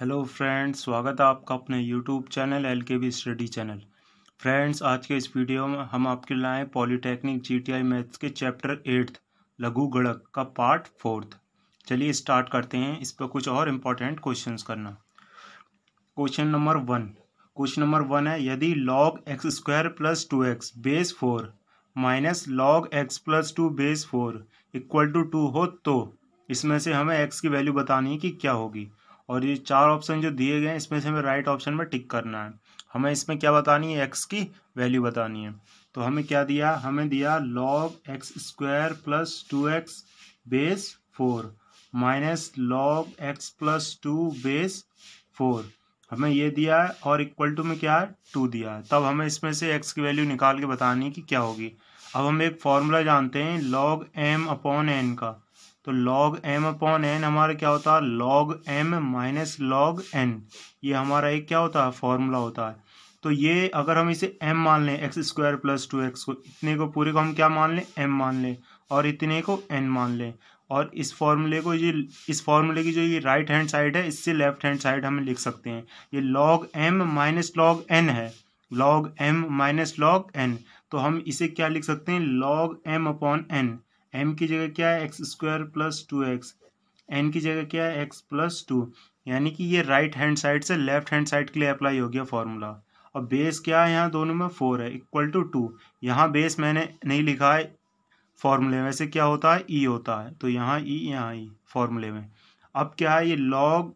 Hello friends स्वागत है आपका अपने YouTube channel L K B study channel friends आज के इस वीडियो में हम आपके लाए पॉलिटेक्निक जीटीआई मैथ्स के चैप्टर एट्थ लघु गणक का पार्ट फोर्थ चलिए स्टार्ट करते हैं इस पर कुछ और इम्पोर्टेंट क्वेश्चन करना question number one question number one है यदि log x square plus two x base four minus log x plus two base four equal to two हो तो इसमें से हमें एक्स की वैल्यू बतानी है कि क्या होगी और ये चार ऑप्शन जो दिए गए हैं इसमें से हमें राइट ऑप्शन में टिक करना है हमें इसमें क्या बतानी है एक्स की वैल्यू बतानी है तो हमें क्या दिया हमें दिया log x square plus two x base four minus log x plus two base four हमें ये दिया है और इक्वल टू में क्या है टू दिया है तब हमें इसमें से एक्स की वैल्यू निकाल के बतानी कि क्या होगी अब हम एक फॉर्मूला जानते हैं लॉग एम अपॉन एन का तो log m अपॉन एन हमारा क्या होता है log m minus log n ये हमारा एक क्या होता है फॉर्मूला होता है तो ये अगर हम इसे m मान लें x square plus two x को इतने को पूरे को हम क्या मान लें m मान लें और इतने को n मान लें और इस फॉर्मूले को ये इस फॉर्मूले की जो ये राइट हैंड साइड है इससे लेफ्ट हैंड साइड हम लिख सकते हैं ये log m minus log N है log m minus log N तो हम इसे क्या लिख सकते हैं log m upon N M की जगह क्या है x square plus two x N की जगह क्या है एक्स प्लस टू यानी कि ये राइट हैंड साइड से लेफ्ट हैंड साइड के लिए अप्लाई हो गया फॉर्मूला और बेस क्या है यहाँ दोनों में फोर है इक्वल टू टू यहाँ बेस मैंने नहीं लिखा है फॉर्मूले में से क्या होता है ई e होता है तो यहाँ ई e, यहाँ ई e, फॉर्मूले में अब क्या है ये लॉग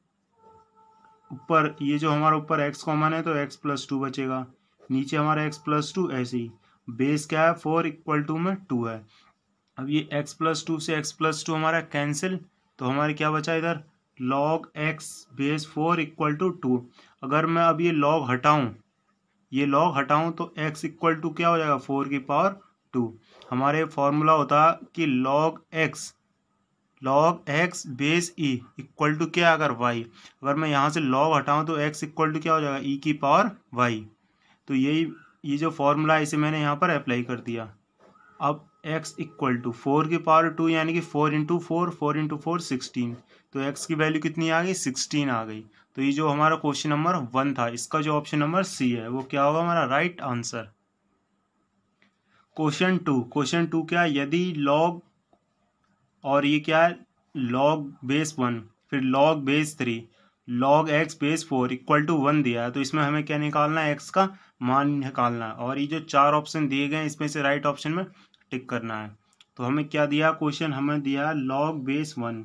ऊपर ये जो हमारा ऊपर एक्स कॉमन है तो एक्स प्लस टू बचेगा नीचे हमारा एक्स प्लस टू ऐसे ही बेस क्या है फोर इक्वल टू में टू है अब ये x प्लस टू से x प्लस टू हमारा कैंसिल तो हमारे क्या बचा इधर log x base four equal to two अगर मैं अब ये लॉग हटाऊँ ये लॉग हटाऊँ तो x इक्वल टू क्या हो जाएगा फोर की पावर टू हमारे फॉर्मूला होता कि log x log x base e equal to क्या अगर वाई अगर मैं यहाँ से लॉग हटाऊँ तो एक्स इक्वल टू क्या हो जाएगा ई e की पावर वाई तो यही ये जो फॉर्मूला है इसे मैंने यहाँ पर अप्लाई कर दिया अब एक्स इक्वल टू फोर की पावर टू यानी कि four into four four into four sixteen तो एक्स की वैल्यू कितनी आ गई सिक्सटीन आ गई तो ये जो हमारा क्वेश्चन नंबर वन था इसका जो ऑप्शन नंबर सी है वो क्या होगा हमारा right answer question two question two क्या यदि लॉग और ये क्या है लॉग बेस वन फिर log base three log x base four equal to one दिया है तो इसमें हमें क्या निकालना है एक्स का मान निकालना है और ये जो चार ऑप्शन दिए गए हैं इसमें से राइट ऑप्शन में टिक करना है तो हमें क्या दिया क्वेश्चन हमें दिया लॉग बेस वन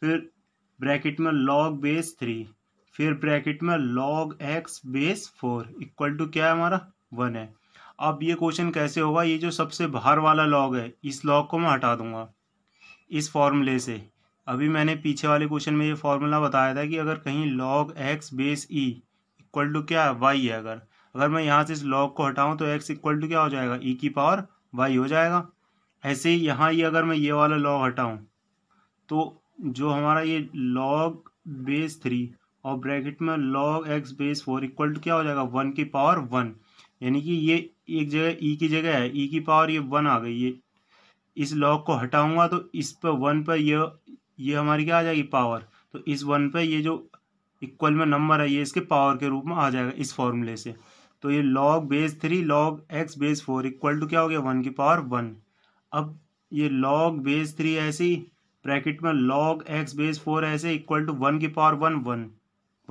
फिर ब्रैकेट में लॉग बेस थ्री फिर ब्रैकेट में log x base four equal to क्या है हमारा वन है अब ये क्वेश्चन कैसे होगा ये जो सबसे बाहर वाला लॉग है इस लॉग को मैं हटा दूंगा इस फॉर्मूले से अभी मैंने पीछे वाले क्वेश्चन में ये फॉर्मूला बताया था कि अगर कहीं log x base e equal to क्या है वाई है अगर अगर मैं यहाँ से इस लॉग को हटाऊँ तो एक्स इक्वल टू क्या हो जाएगा ई e की पावर वाई हो जाएगा ऐसे ही यहाँ ये अगर मैं ये वाला लॉग हटाऊँ तो जो हमारा ये लॉग बेस थ्री और ब्रैकेट में log x base four equal to क्या हो जाएगा वन की पावर वन यानी कि ये एक जगह ई e की जगह है ई e की पावर ये वन आ गई ये इस लॉग को हटाऊंगा तो इस पर वन पर ये ये हमारी क्या आ जाएगी पावर तो इस वन पर ये जो इक्वल में नंबर है ये इसके पावर के रूप में आ जाएगा इस फॉर्मूले से तो ये log base three log x base four equal to क्या हो गया वन की पावर वन अब ये log बेस थ्री ऐसी ब्रैकेट में log x बेस फोर ऐसे इक्वल टू वन की पावर वन वन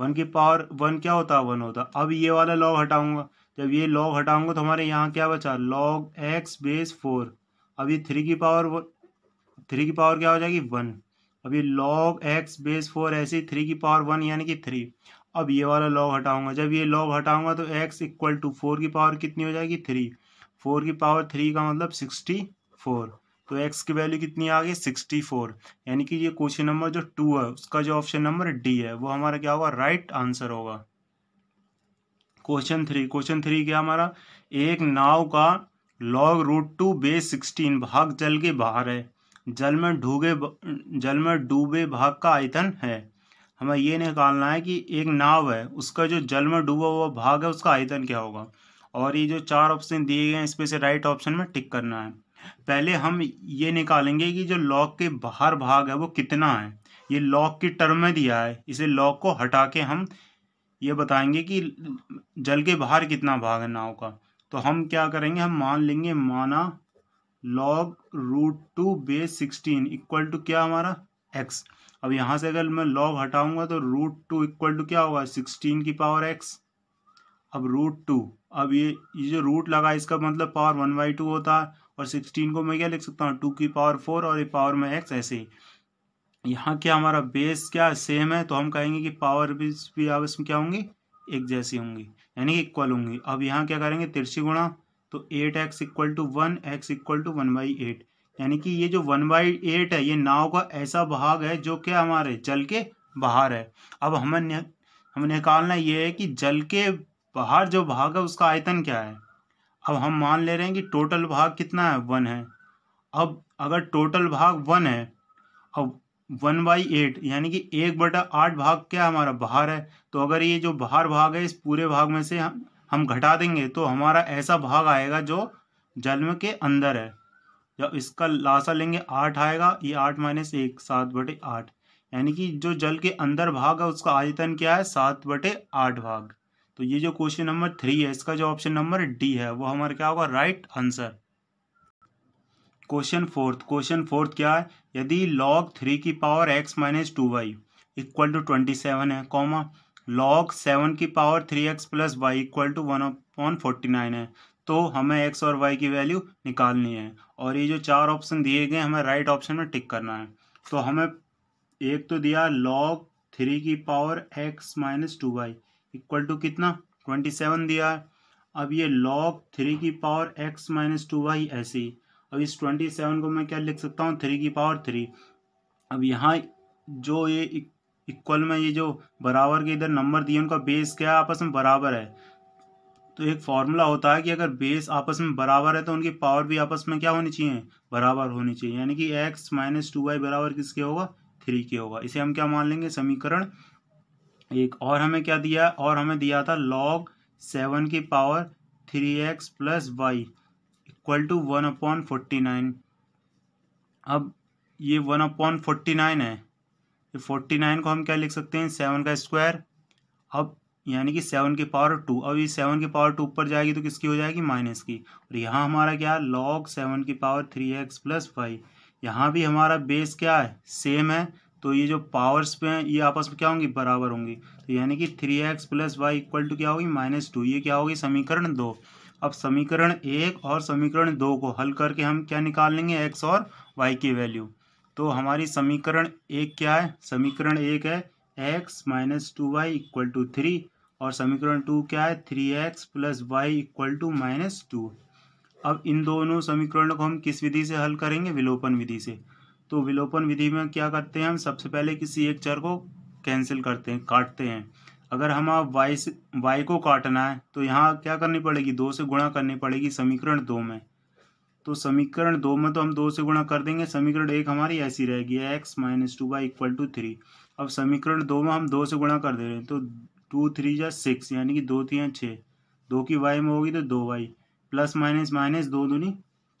वन की पावर वन क्या होता है वन होता अब ये वाला लॉग हटाऊंगा जब ये लॉग हटाऊंगा तो हमारे यहाँ क्या बचा लॉग एक्स बेस फोर अब ये थ्री की पावर थ्री की पावर क्या हो जाएगी वन अब ये लॉग एक्स बेस फोर ऐसी थ्री की पावर वन यानी कि थ्री अब ये वाला लॉग हटाऊंगा जब ये लॉग हटाऊंगा तो एक्स इक्वल टू फोर की पावर कितनी हो जाएगी थ्री फोर की पावर थ्री का मतलब सिक्सटी फोर तो एक्स की वैल्यू कितनी आ गई सिक्सटी फोर यानी कि ये क्वेश्चन नंबर जो टू है उसका जो ऑप्शन नंबर डी है वो हमारा क्या होगा राइट आंसर होगा क्वेश्चन थ्री क्वेश्चन थ्री क्या हमारा एक नाव का log root two base sixteen भाग जल के बाहर है जल में डूबे जल में डूबे भाग का आयतन है हमें ये निकालना है कि एक नाव है उसका जो जल में डूबा हुआ भाग है उसका आयतन क्या होगा और ये जो चार ऑप्शन दिए गए हैं इसमें से राइट ऑप्शन में टिक करना है पहले हम ये निकालेंगे कि जो लॉक के बाहर भाग है वो कितना है ये लॉक की टर्म में दिया है इसे लॉक को हटा के हम ये बताएंगे कि जल के बाहर कितना भाग है नाव का तो हम क्या करेंगे हम मान लेंगे माना log root two base sixteen equal to क्या हमारा एक्स अब यहाँ से अगर मैं लॉग हटाऊंगा तो रूट टू इक्वल टू क्या होगा सिक्सटीन की पावर एक्स अब रूट टू अब ये ये जो रूट लगा इसका मतलब पावर वन बाई टू होता है और सिक्सटीन को मैं क्या लिख सकता हूँ टू की पावर फोर और ये पावर में एक्स ऐसे यहाँ क्या हमारा बेस क्या सेम है तो हम कहेंगे कि पावर भी, भी आप इसमें क्या होंगी एक जैसी होंगी यानी कि इक्वल होंगी अब यहाँ क्या करेंगे तिरछी गुणा तो eight x equal to one x equal to one by eight यानी कि ये जो वन बाई एट है ये नाव का ऐसा भाग है जो क्या हमारे जल के बाहर है अब हमें हमें निकालना ये है कि जल के बाहर जो भाग है उसका आयतन क्या है अब हम मान ले रहे हैं कि टोटल भाग कितना है वन है अब अगर टोटल भाग वन है अब वन बाई एट यानी कि एक बटा आठ भाग क्या हमारा बाहर है तो अगर ये जो बाहर भाग है इस पूरे भाग में से हम हम घटा देंगे तो हमारा ऐसा भाग आएगा जो जल के अंदर है जब इसका लासा लेंगे आठ आएगा ये आठ माइनस एक सात बटे आठ यानी कि जो जल के अंदर भाग है उसका आयतन क्या है सात बटे आठ भाग तो ये जो क्वेश्चन नंबर थ्री है इसका जो ऑप्शन नंबर डी है वो हमारा क्या होगा right answer question fourth question fourth क्या है यदि लॉग थ्री की power x minus two y equal to twenty seven है कॉमा लॉग सेवन की power three x plus Y equal to one upon forty nine है तो हमें x और वाई की वैल्यू निकालनी है और ये जो चार ऑप्शन दिए गए हमें राइट ऑप्शन में टिक करना है तो हमें एक तो दिया लॉग थ्री की power x minus two y equal to कितना ट्वेंटी सेवन दिया है अब ये लॉग थ्री की power x minus two y ऐसी अब इस ट्वेंटी सेवन को मैं क्या लिख सकता हूँ थ्री की पावर थ्री अब यहाँ जो ये इक्वल e-, में ये जो बराबर के इधर नंबर दिए उनका बेस क्या है आपस में बराबर है तो एक फॉर्मूला होता है कि अगर बेस आपस में बराबर है तो उनकी पावर भी आपस में क्या होनी चाहिए बराबर होनी चाहिए यानी कि एक्स माइनस टू वाई बराबर किसके होगा थ्री के होगा इसे हम क्या मान लेंगे समीकरण एक और हमें क्या दिया और हमें दिया था लॉग सेवन की power three x plus Y equal to one upon forty nine अब ये वन अपॉन फोर्टी नाइन है फोर्टी नाइन को हम क्या लिख सकते हैं सेवन का स्क्वायर अब यानी कि सेवन की पावर टू अब ये सेवन की पावर टू ऊपर जाएगी तो किसकी हो जाएगी माइनस की और यहाँ हमारा क्या है लॉग सेवन की power three x plus five यहाँ भी हमारा बेस क्या है सेम है तो ये जो पावर्स पे हैं ये आपस में क्या होंगी बराबर होंगी तो यानी कि three x plus Y equal to क्या होगी माइनस टू ये क्या होगी समीकरण दो अब समीकरण एक और समीकरण दो को हल करके हम क्या निकाल लेंगे एक्स और वाई की वैल्यू तो हमारी समीकरण एक क्या है समीकरण एक है x minus two y equal to three और समीकरण टू क्या है three x plus Y equal to minus two अब इन दोनों समीकरणों को हम किस विधि से हल करेंगे विलोपन विधि से तो विलोपन विधि में क्या करते हैं हम सबसे पहले किसी एक चर को कैंसिल करते हैं काटते हैं अगर हम आप वाई से वाई को काटना है तो यहाँ क्या करनी पड़ेगी दो से गुणा करनी पड़ेगी समीकरण दो में तो समीकरण दो में तो हम दो से गुणा कर देंगे समीकरण एक हमारी ऐसी रहेगी x minus two y equal to three अब समीकरण दो में हम दो से गुणा कर दे रहे हैं तो टू थ्री या सिक्स यानी कि दो तीन छः दो की वाई में होगी तो दो वाई प्लस माइनस माइनस दो दूनी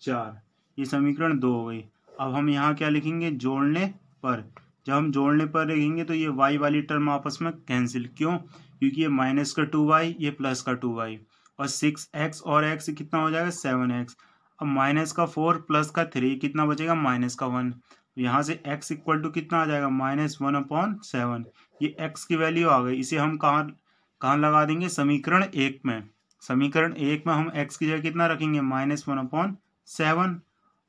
चार ये समीकरण दो हो गई अब हम यहाँ क्या लिखेंगे जोड़ने पर जब हम जोड़ने पर लिखेंगे तो ये वाई वाली टर्म आपस में कैंसिल क्यों क्योंकि ये माइनस का टू वाई ये प्लस का टू वाई और सिक्स एक्स और एक्स कितना हो जाएगा सेवन एक्स अब माइनस का फोर प्लस का थ्री कितना बचेगा माइनस का वन यहाँ से एक्स इक्वल टू कितना आ जाएगा माइनस वन अपॉन सेवन ये एक्स की वैल्यू आ गई इसे हम कहाँ कहाँ लगा देंगे समीकरण एक में समीकरण एक में हम एक्स की जगह कितना रखेंगे माइनस वन अपॉन सेवन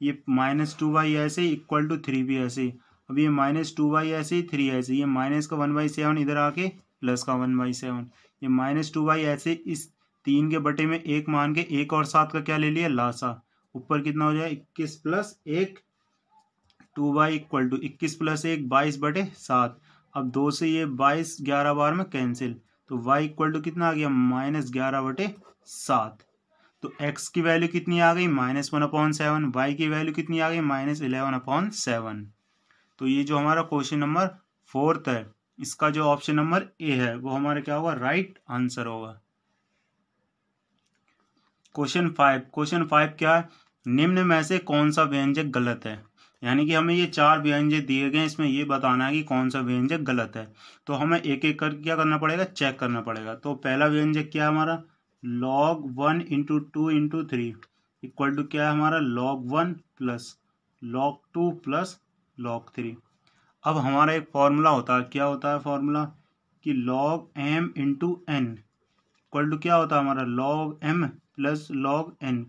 ये माइनस टू बाई ऐसे इक्वल टू थ्री भी ऐसे अब ये माइनस टू बाई ऐसे थ्री ऐसे ये माइनस का वन बाई सेवन इधर आके प्लस का वन बाई सेवन ये माइनस टू बाई ऐसे इस तीन के बटे में एक मान के एक और सात का क्या ले लिया लासा ऊपर कितना हो जाए इक्कीस प्लस एक टू बाई इक्वल टू इक्कीस प्लस एक बाईस बटे सात अब दो से ये बाईस ग्यारह बार में कैंसिल तो y इक्वल टू कितना आ गया माइनस ग्यारह बटे सात तो x की वैल्यू कितनी आ गई minus one upon seven Y की वैल्यू कितनी आ गई माइनस इलेवन अपॉन सेवन तो ये जो हमारा क्वेश्चन नंबर फोर्थ है इसका जो ऑप्शन नंबर ए है वो हमारा क्या होगा राइट आंसर होगा क्वेश्चन फाइव क्वेश्चन फाइव क्या है निम्न में से कौन सा व्यंजक गलत है यानी कि हमें ये चार व्यंजन दिए गए इसमें ये बताना है कि कौन सा व्यंजन गलत है तो हमें एक एक कर क्या करना पड़ेगा चेक करना पड़ेगा तो पहला व्यंजन क्या है हमारा log one into two into three equal to क्या है हमारा log one plus log two plus log three अब हमारा एक फॉर्मूला होता है क्या होता है फॉर्मूला कि log M into N equal to क्या होता है हमारा log M plus log N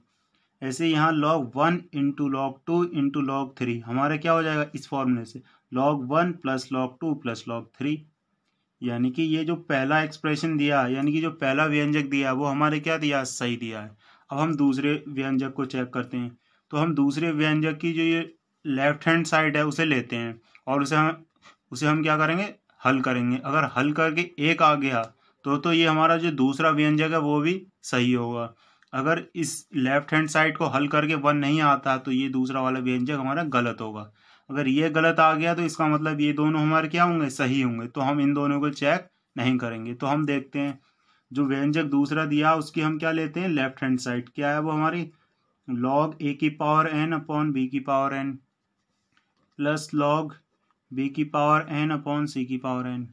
ऐसे यहाँ log one into log two into log three हमारा क्या हो जाएगा इस फॉर्मूले से log one plus log two plus log three यानी कि ये जो पहला एक्सप्रेशन दिया यानी कि जो पहला व्यंजक दिया वो हमारे क्या दिया सही दिया है अब हम दूसरे व्यंजक को चेक करते हैं तो हम दूसरे व्यंजक की जो ये लेफ्ट हैंड साइड है उसे लेते हैं और उसे हम उसे हम क्या करेंगे हल करेंगे अगर हल करके एक आ गया तो तो ये हमारा जो दूसरा व्यंजक है वो भी सही होगा अगर इस लेफ्ट हैंड साइड को हल करके वन नहीं आता तो ये दूसरा वाला व्यंजक हमारा गलत होगा अगर ये गलत आ गया तो इसका मतलब ये दोनों हमारे क्या होंगे सही होंगे तो हम इन दोनों को चेक नहीं करेंगे तो हम देखते हैं जो व्यंजक दूसरा दिया उसकी हम क्या लेते हैं लेफ्ट हैंड साइड क्या है वो हमारी लॉग ए की पावर एन अपॉन बी की power N plus log B की पावर एन अपॉन सी की power N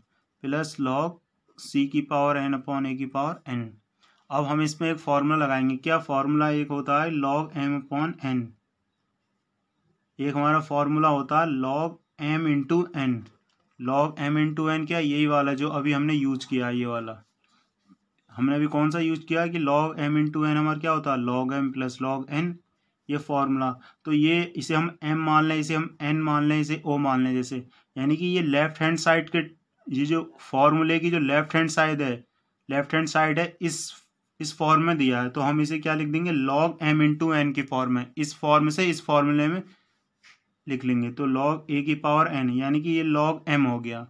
plus log C की पावर एन अपॉन ए की पावर एन अब हम इसमें एक फार्मूला लगाएंगे क्या फार्मूला एक होता है लॉग एम अपॉन एन एक हमारा फार्मूला होता है log M into N log M into N क्या यही वाला जो अभी हमने यूज किया ये वाला हमने अभी कौन सा यूज किया कि लॉग एम इंटू एन हमारा क्या होता है log M plus log N ये फॉर्मूला तो ये इसे हम एम मान लें इसे हम एन मान लें इसे ओ मान लें जैसे यानी कि ये लेफ्ट हैंड साइड के ये जो फॉर्मूले की जो लेफ्ट हैंड साइड है लेफ्ट हैंड साइड है इस इस फॉर्म में दिया है तो हम इसे क्या लिख देंगे लॉग एम इंटू एन की फॉर्म है इस फॉर्म से इस फॉर्मूले में लिख लेंगे तो लॉग ए की पावर एन यानी कि ये लॉग एम हो गया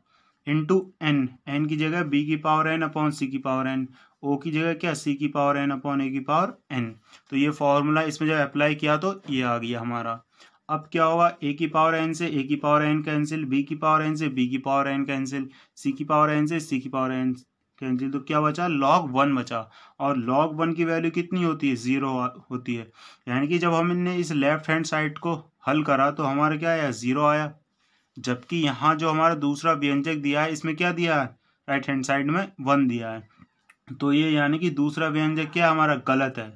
इंटू एन एन की जगह बी की पावर एन अपॉन सी की पावर एन ओ की जगह क्या सी की पावर एन अपॉन ए की पावर एन तो ये फॉर्मूला इसमें जब अप्लाई किया तो ये आ गया हमारा अब क्या होगा ए की पावर एन से ए की पावर एन कैंसिल बी की पावर एन से बी की पावर एन कैंसिल सी की पावर एन से सी की पावर एन कैंसिल तो क्या बचा लॉग वन बचा और लॉग वन की वैल्यू कितनी होती है ज़ीरो होती है यानी कि जब हमने इस लेफ्ट हैंड साइड को हल करा तो हमारा क्या आया ज़ीरो आया जबकि यहाँ जो हमारा दूसरा व्यंजक दिया है इसमें क्या दिया है राइट हैंड साइड में वन दिया है तो ये यानी कि दूसरा व्यंजक क्या हमारा गलत है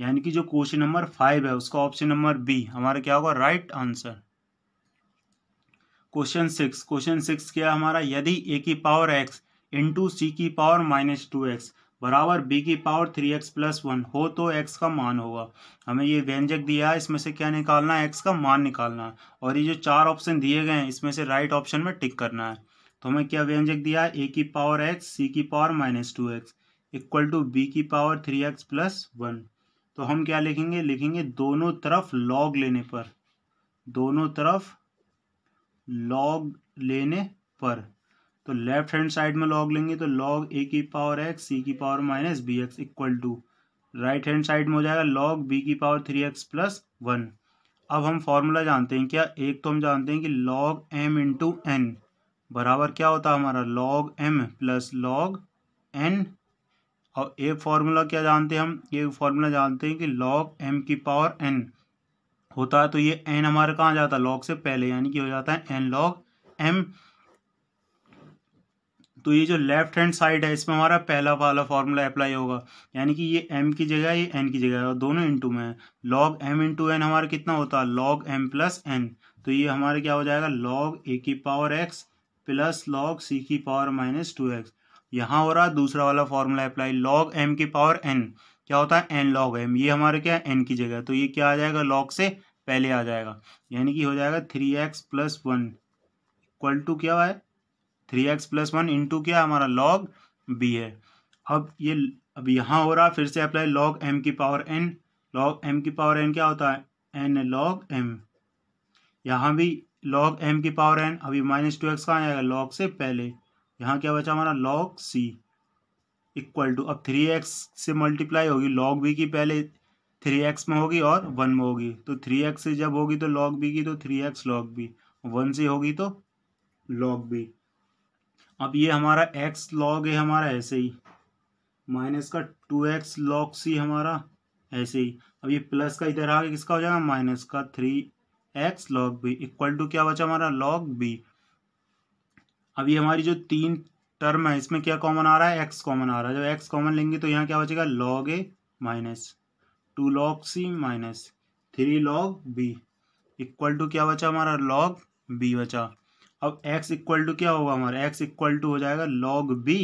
यानी कि जो क्वेश्चन नंबर फाइव है उसका ऑप्शन नंबर बी हमारा क्या होगा right answer question six question six क्या हमारा यदि ए की पावर एक्स इंटू सी की पावर माइनस टू एक्स बराबर बी की power three x plus one हो तो एक्स का मान होगा हमें ये व्यंजक दिया है इसमें से क्या निकालना है एक्स का मान निकालना है और ये जो चार ऑप्शन दिए गए हैं इसमें से राइट ऑप्शन में टिक करना है तो हमें क्या व्यंजक दिया है ए की पावर एक्स सी की power minus two X equal to B की power three x plus one तो हम क्या लिखेंगे लिखेंगे दोनों तरफ लॉग लेने पर दोनों तरफ लॉग लेने पर तो लेफ्ट हैंड साइड में लॉग लेंगे तो लॉग ए की पावर एक्स सी की power minus B X equal to right hand side में हो जाएगा लॉग बी की power three x plus one अब हम फॉर्मूला जानते हैं क्या एक तो हम जानते हैं कि लॉग एम इंटू एन बराबर क्या होता है हमारा log M plus log N और एक फॉर्मूला क्या जानते हैं हम एक फार्मूला जानते हैं कि लॉग एम की पावर एन होता है तो ये एन हमारे कहाँ जाता है लॉग से पहले यानी कि हो जाता है एन लॉग एम तो ये जो लेफ्ट हैंड साइड है इसमें हमारा पहला वाला फार्मूला अप्लाई होगा यानी कि ये m की जगह ये n की जगह है और दोनों इंटू में है लॉग m इंटू एन हमारा कितना होता है लॉग m प्लस एन तो ये हमारा क्या हो जाएगा लॉग ए की power x plus log C की पावर माइनस टू एक्स यहाँ हो रहा दूसरा वाला फार्मूला अप्लाई लॉग एम की पावर एन क्या होता है एन लॉग एम ये हमारे क्या है एन की जगह तो ये क्या आ जाएगा लॉग से पहले आ जाएगा यानी कि हो जाएगा three x plus one equal to क्या है three x plus one into क्या हमारा लॉग बी है अब ये अब यहाँ हो रहा फिर से अप्लाई लॉग एम की पावर एन लॉग एम की पावर एन क्या होता है एन लॉग एम यहाँ भी लॉग एम की पावर एन अभी माइनस टू एक्स कहाँ आएगा लॉग से पहले यहाँ क्या बचा हमारा लॉग सी इक्वल टू अब थ्री एक्स से मल्टीप्लाई होगी लॉग बी की पहले थ्री एक्स में होगी और वन में होगी तो थ्री एक्स से जब होगी तो लॉग बी की तो three X log B one से होगी तो लॉग बी अब ये हमारा एक्स लॉग है हमारा ऐसे ही माइनस का टू एक्स लॉग सी हमारा ऐसे ही अब ये प्लस का इधर आगे किसका हो जाएगा माइनस का three X log B equal to क्या बचा हमारा लॉग बी अब ये हमारी जो तीन टर्म है इसमें क्या कॉमन आ रहा है एक्स कॉमन आ रहा है जब एक्स कॉमन लेंगे तो यहाँ क्या बचेगा log A minus two log C minus three log B equal to क्या बचा हमारा लॉग बी बचा अब x इक्वल टू क्या होगा हमारा x इक्वल टू हो जाएगा लॉग बी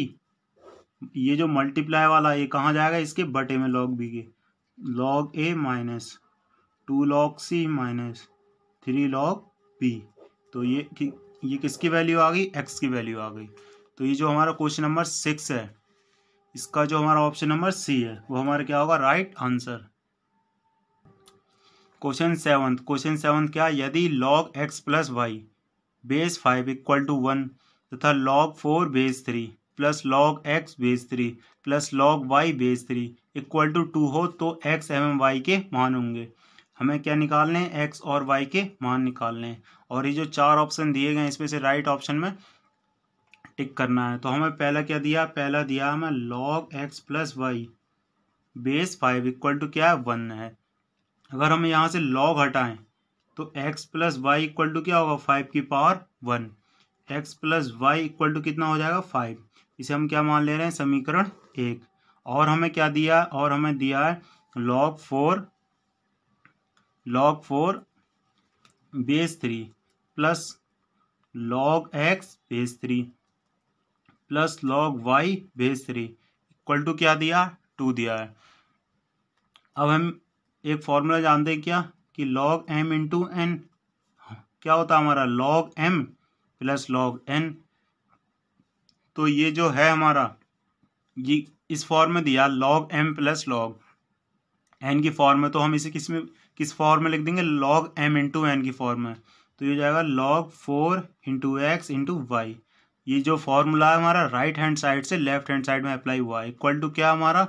ये जो मल्टीप्लाई वाला ये कहाँ जाएगा इसके बटे में लॉग बी के log A minus two log C minus three log B तो ये कि, ये किसकी वैल्यू आ गई एक्स की वैल्यू आ गई तो ये जो हमारा क्वेश्चन नंबर सिक्स है इसका जो हमारा ऑप्शन नंबर सी है वो हमारा क्या होगा right answer question seven question seven क्या यदि log x plus Y base five equal to one तथा log four base three plus log x base three plus log Y base three equal to two हो तो x M M Y के मान होंगे हमें क्या निकालने हैं एक्स और वाई के मान निकालने हैं और ये जो चार ऑप्शन दिए गए हैं इसमें से राइट ऑप्शन में टिक करना है तो हमें पहला क्या दिया पहला दिया हमें log x plus Y base five equal to क्या है वन है अगर हम यहाँ से लॉग हटाएं तो x plus Y equal to क्या होगा फाइव की power one X plus Y equal to कितना हो जाएगा फाइव इसे हम क्या मान ले रहे हैं समीकरण एक और हमें क्या दिया और हमें दिया है log four log four base three plus log x base three plus log Y base three equal to क्या दिया टू दिया है अब हम एक फॉर्मूला जानते हैं क्या कि log m इंटू एन क्या होता हमारा log m plus log n तो ये जो है हमारा ये इस फॉर्म में दिया log m plus log n की फॉर्म में तो हम इसे किस में किस फॉर्म में लिख देंगे log m इंटू एन की फॉर्म में तो ये हो जाएगा log four into X into Y ये जो फॉर्मूला है हमारा राइट हैंड साइड से लेफ्ट हैंड साइड में अप्लाई हुआ है इक्वल टू क्या हमारा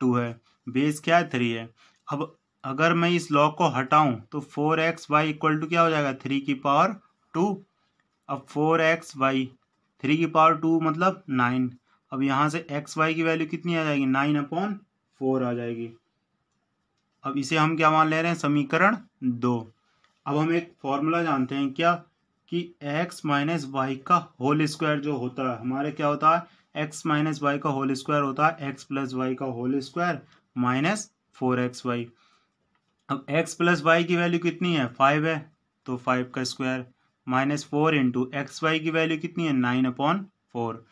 टू है बेस क्या है थ्री है अब अगर मैं इस लॉक को हटाऊं तो four X Y equal to क्या हो जाएगा थ्री की पावर टू अब फोर एक्स वाई थ्री की पावर टू मतलब नाइन अब यहाँ से एक्स वाई की वैल्यू कितनी आ जाएगी नाइन अपॉन फोर आ जाएगी अब इसे हम क्या मान ले रहे हैं समीकरण दो अब हम एक फॉर्मूला जानते हैं क्या कि x माइनस वाई का होल स्क्वायर जो होता है हमारे क्या होता है x माइनस वाई का होल स्क्वायर होता है x प्लस वाई का whole square minus four X Y अब एक्स प्लस वाई की वैल्यू कितनी है फाइव है तो फाइव का square minus four into X Y की वैल्यू कितनी है नाइन अपॉन फोर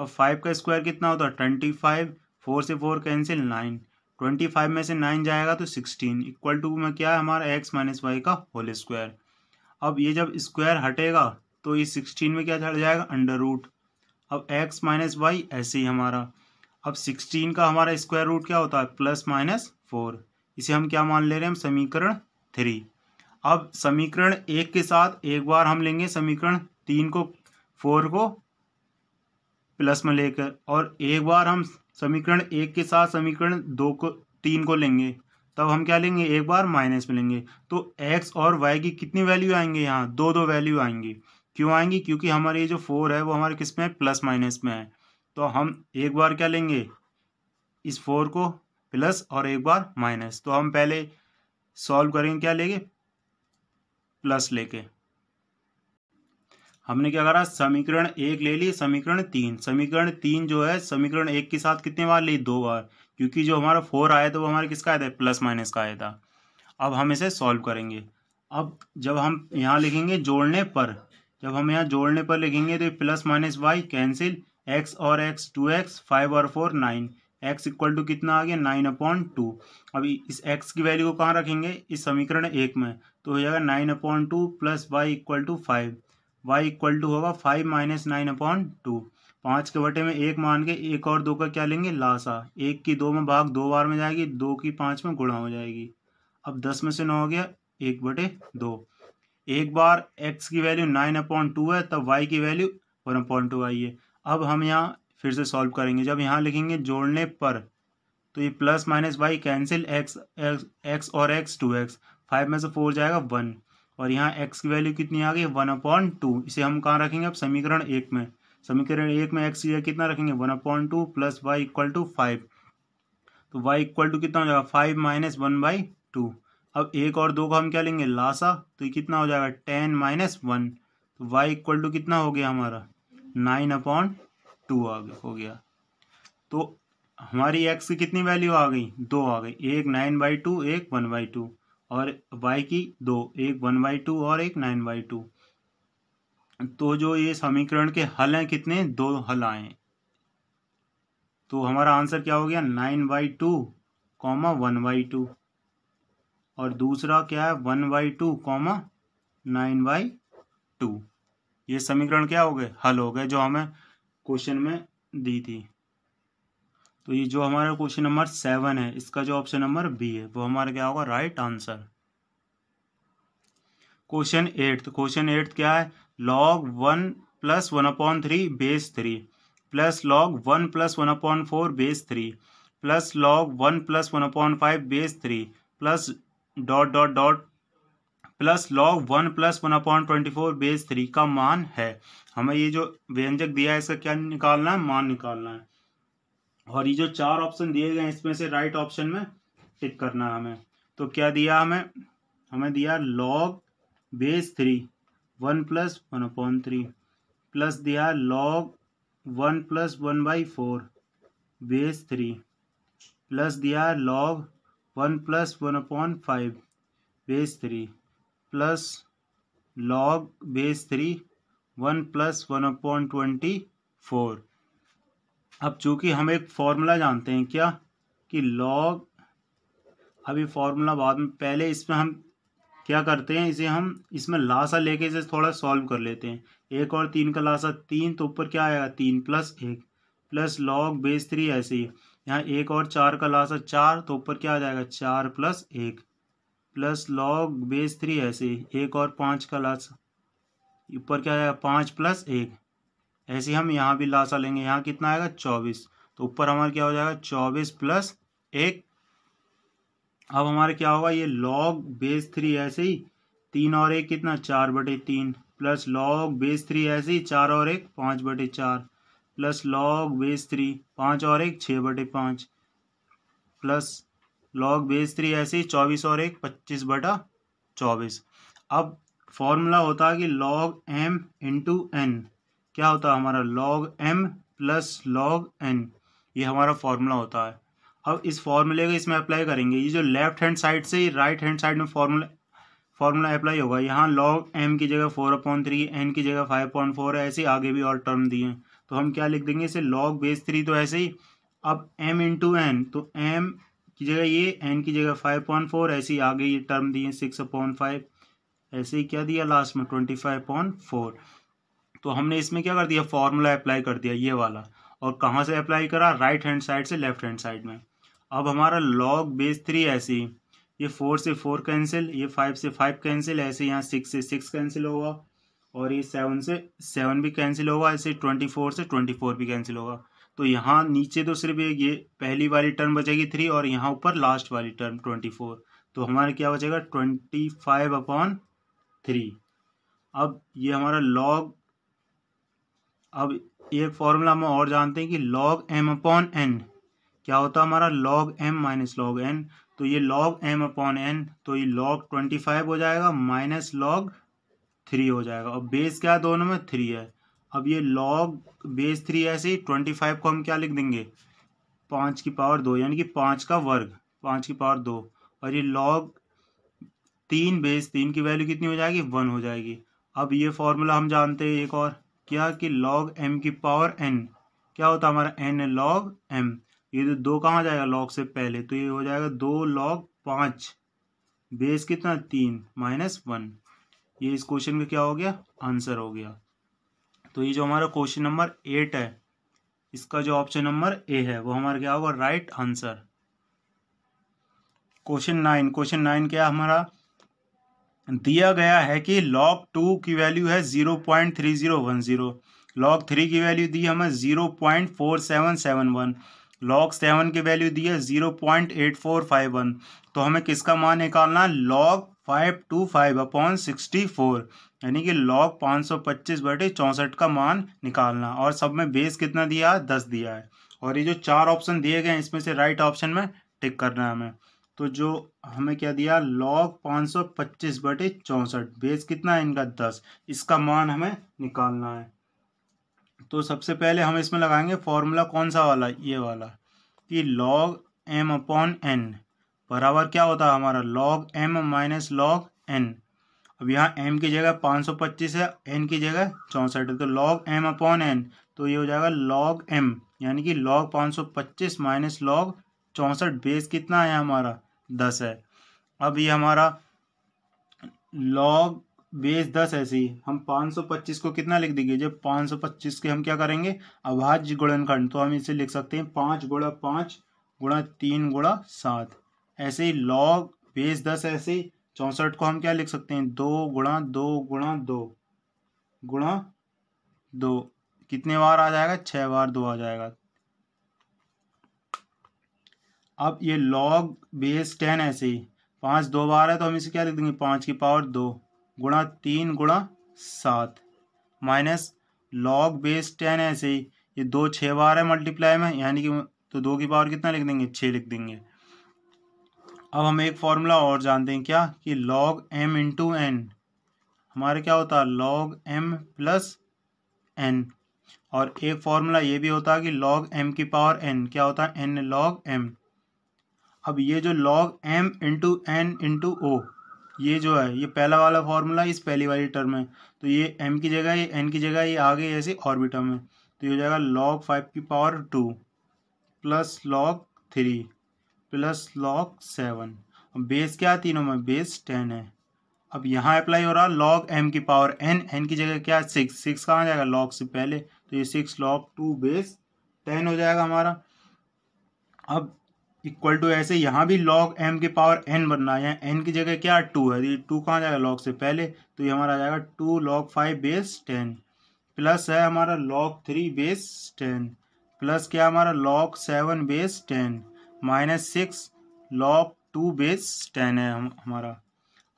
अब फाइव का स्क्वायर कितना होता है ट्वेंटी फाइव फोर से four cancel nine twenty five में से नाइन जाएगा तो सिक्सटीन इक्वल टू में क्या है हमारा एक्स माइनस वाई का होल स्क्वायर अब ये जब स्क्वायर हटेगा तो ये सिक्सटीन में क्या चढ़ जाएगा अंडर रूट अब एक्स माइनस वाई ऐसे ही हमारा अब सिक्सटीन का हमारा स्क्वायर रूट क्या होता है प्लस माइनस फोर इसे हम क्या मान ले रहे हैं हम समीकरण थ्री अब समीकरण एक के साथ एक बार हम लेंगे समीकरण तीन को फोर को प्लस में लेकर और एक बार हम समीकरण एक के साथ समीकरण दो को तीन को लेंगे तब हम क्या लेंगे एक बार माइनस में लेंगे तो एक्स और वाई की कितनी वैल्यू आएंगे यहाँ दो दो वैल्यू आएंगी क्यों आएंगी क्योंकि हमारे ये जो फोर है वो हमारे किस में है प्लस माइनस में है तो हम एक बार क्या लेंगे इस फोर को प्लस और एक बार माइनस तो हम पहले सॉल्व करेंगे क्या लेके प्लस लेके हमने क्या करा समीकरण एक ले ली समीकरण तीन समीकरण तीन जो है समीकरण एक के साथ कितने बार ली दो बार क्योंकि जो हमारा फोर आया था वो हमारे किसका आया था प्लस माइनस का आया था अब हम इसे सॉल्व करेंगे अब जब हम यहाँ लिखेंगे जोड़ने पर जब हम यहाँ जोड़ने पर लिखेंगे तो plus minus Y cancel X और एक्स टू एक्स फाइव और four nine X equal to कितना आ गया नाइन अपॉइंट टू अभी इस एक्स की वैल्यू को कहाँ रखेंगे इस समीकरण एक में तो हो जाएगा nine upon two plus Y equal to five Y equal to होगा five minus nine upon two पाँच के बटे में एक मान के एक और दो का क्या लेंगे लाशा एक की दो में भाग दो बार में जाएगी दो की पाँच में गुणा हो जाएगी अब दस में से नौ हो गया एक बटे दो एक बार एक्स की वैल्यू नाइन अपॉइंट टू है तब वाई की वैल्यू वन अपॉइंट टू आई है अब हम यहाँ फिर से सॉल्व करेंगे जब यहाँ लिखेंगे जोड़ने पर तो ये plus minus Y cancel X X और एक्स टू एक्स फाइव में से फोर जाएगा वन और यहाँ एक्स की वैल्यू कितनी आ गई वन अपॉइंट टू इसे हम कहाँ रखेंगे अब समीकरण एक में समीकरण एक में एक्स कितना रखेंगे one upon two plus Y equal to five तो वाई इक्वल टू कितना हो जाएगा five minus one by two अब एक और दो को हम क्या लेंगे लासा तो ये कितना हो जाएगा टेन माइनस वन तो वाई इक्वल टू कितना हो गया हमारा नाइन अपॉन टू आ गया हो गया तो हमारी एक्स की कितनी वैल्यू आ गई दो आ गई एक नाइन बाई टू एक वन बाई टू और वाई की दो एक वन बाई टू और एक नाइन बाई टू तो जो ये समीकरण के हल हैं कितने दो हल आए तो हमारा आंसर क्या हो गया nine by two comma one by two और दूसरा क्या है one by two comma nine by two ये समीकरण क्या हो गए हल हो गए जो हमें क्वेश्चन में दी थी तो ये जो हमारा क्वेश्चन नंबर सेवन है इसका जो ऑप्शन नंबर बी है वो हमारा क्या होगा right answer question eighth question eighth क्या है log one plus one upon three base three plus log one plus one upon four base three plus log one plus one upon five base three plus dot dot dot plus log one plus one upon twenty four base three का मान है हमें ये जो व्यंजक दिया है इसका क्या निकालना है मान निकालना है और ये जो चार ऑप्शन दिए गए इसमें से राइट ऑप्शन में टिक करना है हमें तो क्या दिया हमें हमें दिया log base three one plus one upon three plus दिया log one plus one by four base three plus दिया log one plus one upon five base three plus log base three one plus one upon twenty four अब चूंकि हम एक formula जानते हैं क्या कि लॉग अभी फार्मूला बाद में पहले इसमें हम क्या करते हैं इसे हम इसमें लासा लेके इसे थोड़ा सॉल्व कर लेते हैं एक और तीन का लासा तीन तो ऊपर क्या आएगा तीन प्लस एक प्लस लॉग बेस थ्री ऐसे ही यहाँ एक और चार का लासा चार तो ऊपर क्या आ जाएगा चार प्लस एक प्लस लॉग बेस थ्री ऐसे एक और पाँच का लाशा ऊपर क्या आएगा पाँच प्लस एक ऐसे हम यहाँ भी लासा लेंगे यहाँ कितना आएगा चौबीस तो ऊपर हमारा क्या हो जाएगा चौबीस प्लस एक अब हमारा क्या होगा ये लॉग बेस थ्री ऐसे ही तीन और एक कितना चार बटे तीन प्लस लॉग बेस थ्री ऐसे ही चार और एक पाँच बटे चार प्लस लॉग बेस थ्री पाँच और एक छः बटे पाँच प्लस लॉग बेस थ्री ऐसे ही चौबीस और एक पच्चीस बटा चौबीस अब फॉर्मूला होता है कि लॉग एम इंटू एन क्या होता है हमारा log M plus log N ये हमारा फॉर्मूला होता है अब इस फॉर्मूले को इसमें अप्लाई करेंगे ये जो लेफ्ट हैंड साइड से राइट हैंड साइड में फॉर्मूला फॉर्मूला अप्लाई होगा यहाँ लॉग एम की जगह फोर पॉइंट थ्री एन की जगह फाइव पॉइंट फोर है ऐसे आगे भी और टर्म दिए हैं तो हम क्या लिख देंगे इसे लॉग बेस थ्री तो ऐसे ही अब एम इंटू एन तो एम की जगह ये एन की जगह फाइव पॉइंट फोर ऐसे ही आगे ये टर्म दिए सिक्स पॉइंट फाइव ऐसे ही क्या दिया लास्ट में ट्वेंटी फाइव पॉइंट फोर तो हमने इसमें क्या कर दिया फॉर्मूला अप्लाई कर दिया ये वाला और कहाँ से अप्लाई करा राइट हैंड साइड से लेफ्ट हैंड साइड में अब हमारा लॉग बेस थ्री ऐसी ये फोर से फोर कैंसिल ये फाइव से फाइव कैंसिल ऐसे यहाँ सिक्स से सिक्स कैंसिल होगा और ये सेवन से सेवन भी कैंसिल होगा ऐसे ट्वेंटी फोर से ट्वेंटी फोर भी कैंसिल होगा तो यहाँ नीचे तो सिर्फ ये पहली वाली टर्म बचेगी थ्री और यहाँ ऊपर लास्ट वाली टर्म ट्वेंटी फोर तो हमारा क्या बचेगा ट्वेंटी फाइव अपॉन थ्री अब ये हमारा लॉग अब ये फॉर्मूला हम और जानते हैं कि लॉग एम अपॉन एन क्या होता है हमारा log M minus log N तो ये लॉग एम अपॉन एन तो ये लॉग ट्वेंटी फाइव हो जाएगा माइनस लॉग थ्री हो जाएगा और बेस क्या है दोनों में थ्री है अब ये लॉग बेस थ्री ऐसे ही ट्वेंटी फाइव को हम क्या लिख देंगे पाँच की पावर दो यानी कि पाँच का वर्ग पाँच की पावर दो और ये लॉग तीन बेस तीन की वैल्यू कितनी हो जाएगी वन हो जाएगी अब ये फॉर्मूला हम जानते हैं एक और क्या कि लॉग एम की पावर एन क्या होता हमारा एन लॉग एम ये तो दो कहाँ जाएगा लॉग से पहले तो ये हो जाएगा दो लॉग पाँच बेस कितना तीन माइनस वन ये इस क्वेश्चन का क्या हो गया आंसर हो गया तो ये जो हमारा क्वेश्चन नंबर एट है इसका जो ऑप्शन नंबर ए है वो हमारा क्या होगा right answer question nine question nine क्या हमारा दिया गया है कि लॉग टू की वैल्यू है zero point three zero one zero log three की वैल्यू दी हमें zero point four seven seven one log seven की वैल्यू दी है zero point eight four five one तो हमें किसका मान निकालना है log five two five upon sixty four यानी कि लॉग पाँच सौ पच्चीस बटे चौंसठ का मान निकालना और सब में बेस कितना दिया है दस दिया है और ये जो चार ऑप्शन दिए गए हैं इसमें से राइट ऑप्शन में टिक करना है हमें तो जो हमें क्या दिया लॉग पाँच सौ पच्चीस बटे चौंसठ बेस कितना है इनका दस इसका मान हमें निकालना है तो सबसे पहले हम इसमें लगाएंगे फॉर्मूला कौन सा वाला ये वाला कि लॉग एम अपॉन एन बराबर क्या होता है हमारा log M minus log N अब यहाँ एम की जगह पाँच सौ पच्चीस है एन की जगह चौंसठ है तो लॉग एम अपॉन एन तो ये हो जाएगा लॉग एम यानी कि लॉग पाँच सौ पच्चीस माइनस लॉग चौंसठ बेस कितना है हमारा दस है अब ये हमारा लॉग बेस दस ऐसी हम पाँच सौ पच्चीस को कितना लिख देंगे जब पाँच सौ पच्चीस के हम क्या करेंगे अभाज्य गुणनखंड तो हम इसे लिख सकते हैं पाँच गुणा पाँच गुणा तीन गुणा सात ऐसे ही लॉग बेस दस ऐसे ही चौंसठ को हम क्या लिख सकते हैं दो गुणा दो गुणा दो गुणा दो कितने बार आ जाएगा छह बार दो आ जाएगा अब ये लॉग बेस टेन ऐसे ही पांच दो बार है तो हम इसे क्या लिख देंगे पांच की पावर दो गुणा तीन गुणा सात माइनस लॉग बेस टेन ऐसे ही ये दो छह बार है मल्टीप्लाई में यानी कि तो दो की पावर कितना लिख देंगे छह लिख देंगे अब हम एक फार्मूला और जानते हैं क्या कि log m इंटू एन हमारे क्या होता है log m प्लस एन और एक फार्मूला ये भी होता है कि log m की पावर n क्या होता है n log m अब ये जो log m into N into O ये जो है ये पहला वाला फार्मूला इस पहली वाली टर्म है तो ये m की जगह ये n की जगह ये आगे ऐसे और भी टर्म है तो ये हो जाएगा log फाइव की power two plus log three plus log seven अब बेस क्या है तीनों में बेस टेन है अब यहाँ अप्लाई हो रहा लॉग एम की पावर एन एन की जगह क्या है सिक्स सिक्स कहाँ जाएगा लॉग से पहले तो ये six log two base ten हो जाएगा हमारा अब इक्वल टू ऐसे यहाँ भी लॉग एम की पावर एन बनना है यहाँ एन की जगह क्या है टू है तो ये टू कहाँ जाएगा लॉग से पहले तो ये हमारा आ जाएगा two log five base ten plus है हमारा log three base ten plus क्या हमारा log seven base ten minus six log two base ten है हम हमारा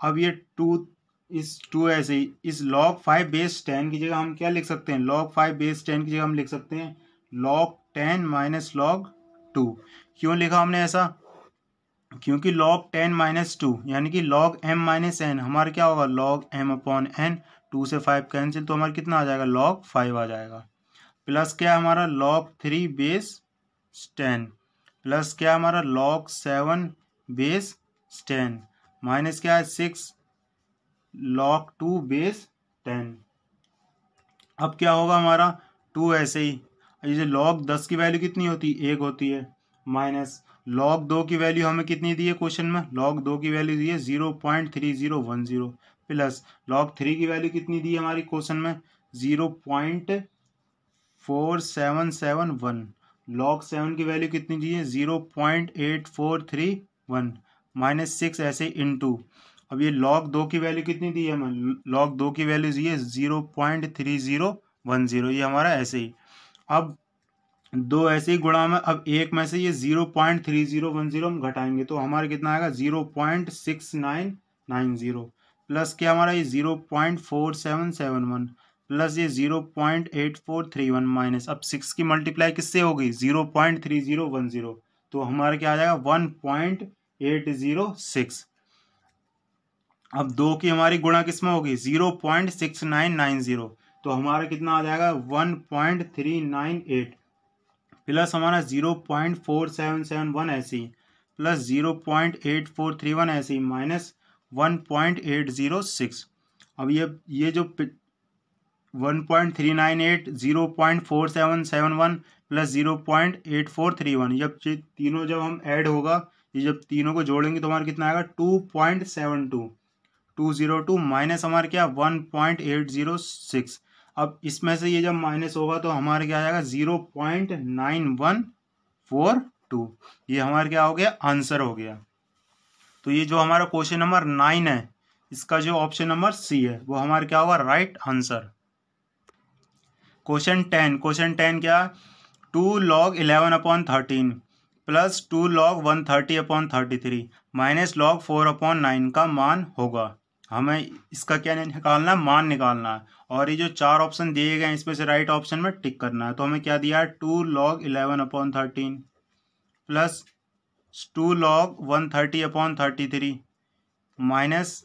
अब ये टू इस टू ऐसे ही इस लॉग फाइव बेस टेन की जगह हम क्या लिख सकते हैं लॉग फाइव बेस टेन की जगह हम लिख सकते हैं log ten minus log two क्यों लिखा हमने ऐसा क्योंकि लॉग टेन माइनस टू यानी कि लॉग एम माइनस एन हमारा क्या होगा log M upon N two से फाइव कैंसिल तो हमारा कितना आ जाएगा लॉग फाइव आ जाएगा प्लस क्या हमारा log three base ten plus क्या हमारा log seven base ten minus क्या है six log two base ten अब क्या होगा हमारा टू ऐसे ही जैसे लॉग दस की वैल्यू कितनी होती है एक होती है माइनस लॉग दो की वैल्यू हमें कितनी दी है क्वेश्चन में लॉग दो की वैल्यू दी है zero point three zero one zero plus log three की वैल्यू कितनी दी है हमारी क्वेश्चन में zero point four seven seven one log seven की वैल्यू कितनी दी है zero point eight four three one minus six ऐसे इन टू अब ये लॉग दो की वैल्यू कितनी दी है हमें लॉग दो की वैल्यू दी है zero point three zero one zero ये हमारा ऐसे ही अब दो ऐसे ही गुणा में अब एक में से ये zero point three zero one zero हम घटाएंगे तो हमारा कितना आएगा zero point six nine nine zero plus क्या हमारा ये zero point four seven seven one plus ये zero point eight four three one minus अब सिक्स की मल्टीप्लाई किससे होगी zero point three zero one zero तो हमारा क्या आ जाएगा one point eight zero six अब दो की हमारी गुणा किस में होगी zero point six nine nine zero तो हमारा कितना आ जाएगा one point three nine eight plus हमारा zero point four seven seven one ऐसी plus zero point eight four three one ऐसी minus one point eight zero six अब ये ये जो one point three nine eight zero point four seven seven one plus zero point eight four three one जब तीनों जब हम add होगा ये जब तीनों को जोड़ेंगे तो हमारा कितना आएगा two point seven two two zero two minus हमारा क्या one point eight zero six अब इसमें से ये जब माइनस होगा तो हमारा क्या आएगा zero point nine one four two ये हमारा क्या हो गया आंसर हो गया तो ये जो हमारा क्वेश्चन नंबर नाइन है इसका जो ऑप्शन नंबर सी है वो हमारा क्या होगा right answer question ten question ten क्या two log eleven upon thirteen plus two log one thirty upon thirty three minus log four upon nine का मान होगा हमें इसका क्या निकालना है मान निकालना है और ये जो चार ऑप्शन दिए गए हैं इसमें से राइट ऑप्शन में टिक करना है तो हमें क्या दिया है two log eleven upon thirteen plus two log one thirty upon thirty three minus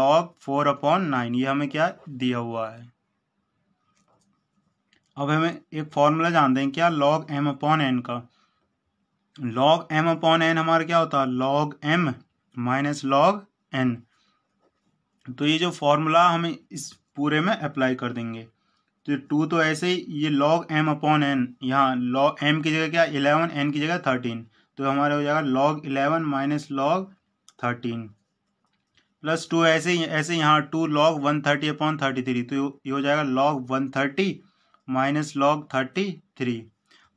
log four upon nine ये हमें क्या दिया हुआ है अब हमें एक फॉर्मूला जानते हैं क्या लॉग एम अपॉन एन का लॉग एम अपॉन एन हमारा क्या होता है log M minus log N तो ये जो फॉर्मूला हम इस पूरे में अप्लाई कर देंगे तो टू तो ऐसे ही ये लॉग एम अपॉन एन यहाँ लॉग एम की जगह क्या इलेवन एन की जगह थर्टीन तो हमारा हो जाएगा log eleven minus log thirteen plus two ऐसे ऐसे यहाँ two log one thirty upon thirty three तो ये हो जाएगा log one thirty minus log thirty three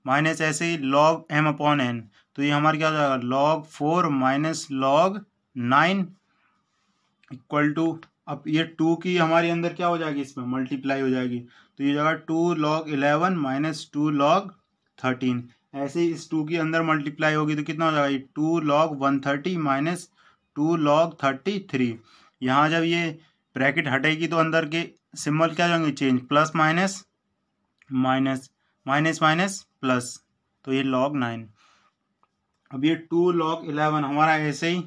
minus ऐसे ही लॉग एम अपॉन एन तो ये हमारा क्या हो जाएगा log four minus log nine equal to अब ये टू की हमारे अंदर क्या हो जाएगी इसमें मल्टीप्लाई हो जाएगी तो ये जगह two log eleven minus two log thirteen ऐसे ही इस टू के अंदर मल्टीप्लाई होगी तो कितना हो जाएगा ये two log one thirty minus two log thirty three यहाँ जब ये ब्रैकेट हटेगी तो अंदर के सिंबल क्या जाएंगे change plus minus minus minus minus plus तो ये लॉग नाइन अब ये टू लॉग इलेवन हमारा ऐसे ही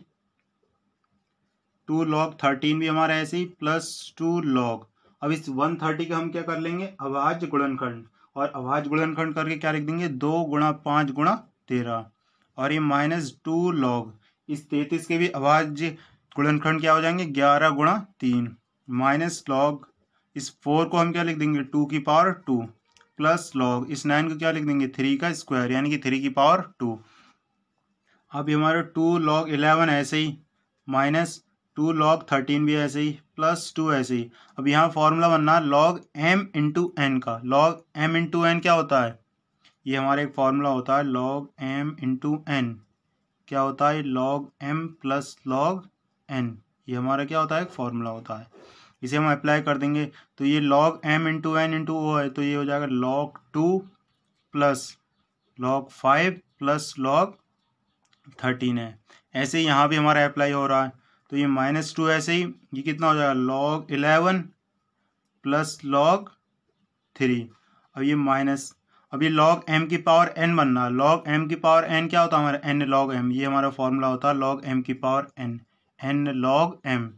टू लॉग थर्टीन भी हमारा ऐसे ही प्लस टू लॉग अब इस वन थर्टी का हम क्या कर लेंगे आवाज गुणनखंड और आवाज गुणनखंड करके क्या लिख देंगे दो गुणा पांच गुणा तेरह और ये माइनस टू लॉग इस तैतीस के भी आवाज गुणनखंड क्या हो जाएंगे ग्यारह गुणा तीन माइनस लॉग इस फोर को हम क्या लिख देंगे टू की पावर टू प्लस लॉग इस नाइन को क्या लिख देंगे थ्री का स्क्वायर यानी कि थ्री की पावर टू अब ये हमारा टू लॉग इलेवन ऐसे ही माइनस टू लॉग थर्टीन भी ऐसे ही प्लस टू ऐसे ही अब यहाँ फार्मूला बनना लॉग एम इंटू एन का लॉग एम इंटू एन क्या होता है ये हमारा एक फार्मूला होता है लॉग एम इंटू एन क्या होता है log M plus log N ये हमारा क्या होता है एक फार्मूला होता है इसे हम अप्लाई कर देंगे तो ये log M into N into O है तो ये हो जाएगा log two plus log five plus log thirteen है ऐसे ही यहाँ भी हमारा अप्लाई हो रहा है तो ये माइनस टू ऐसे ही ये कितना हो जाएगा log eleven plus log three अब ये माइनस अब ये लॉग एम की पावर एन बनना लॉग एम की पावर एन क्या होता है हमारा एन लॉग एम ये हमारा फॉर्मूला होता है लॉग एम की power N N log M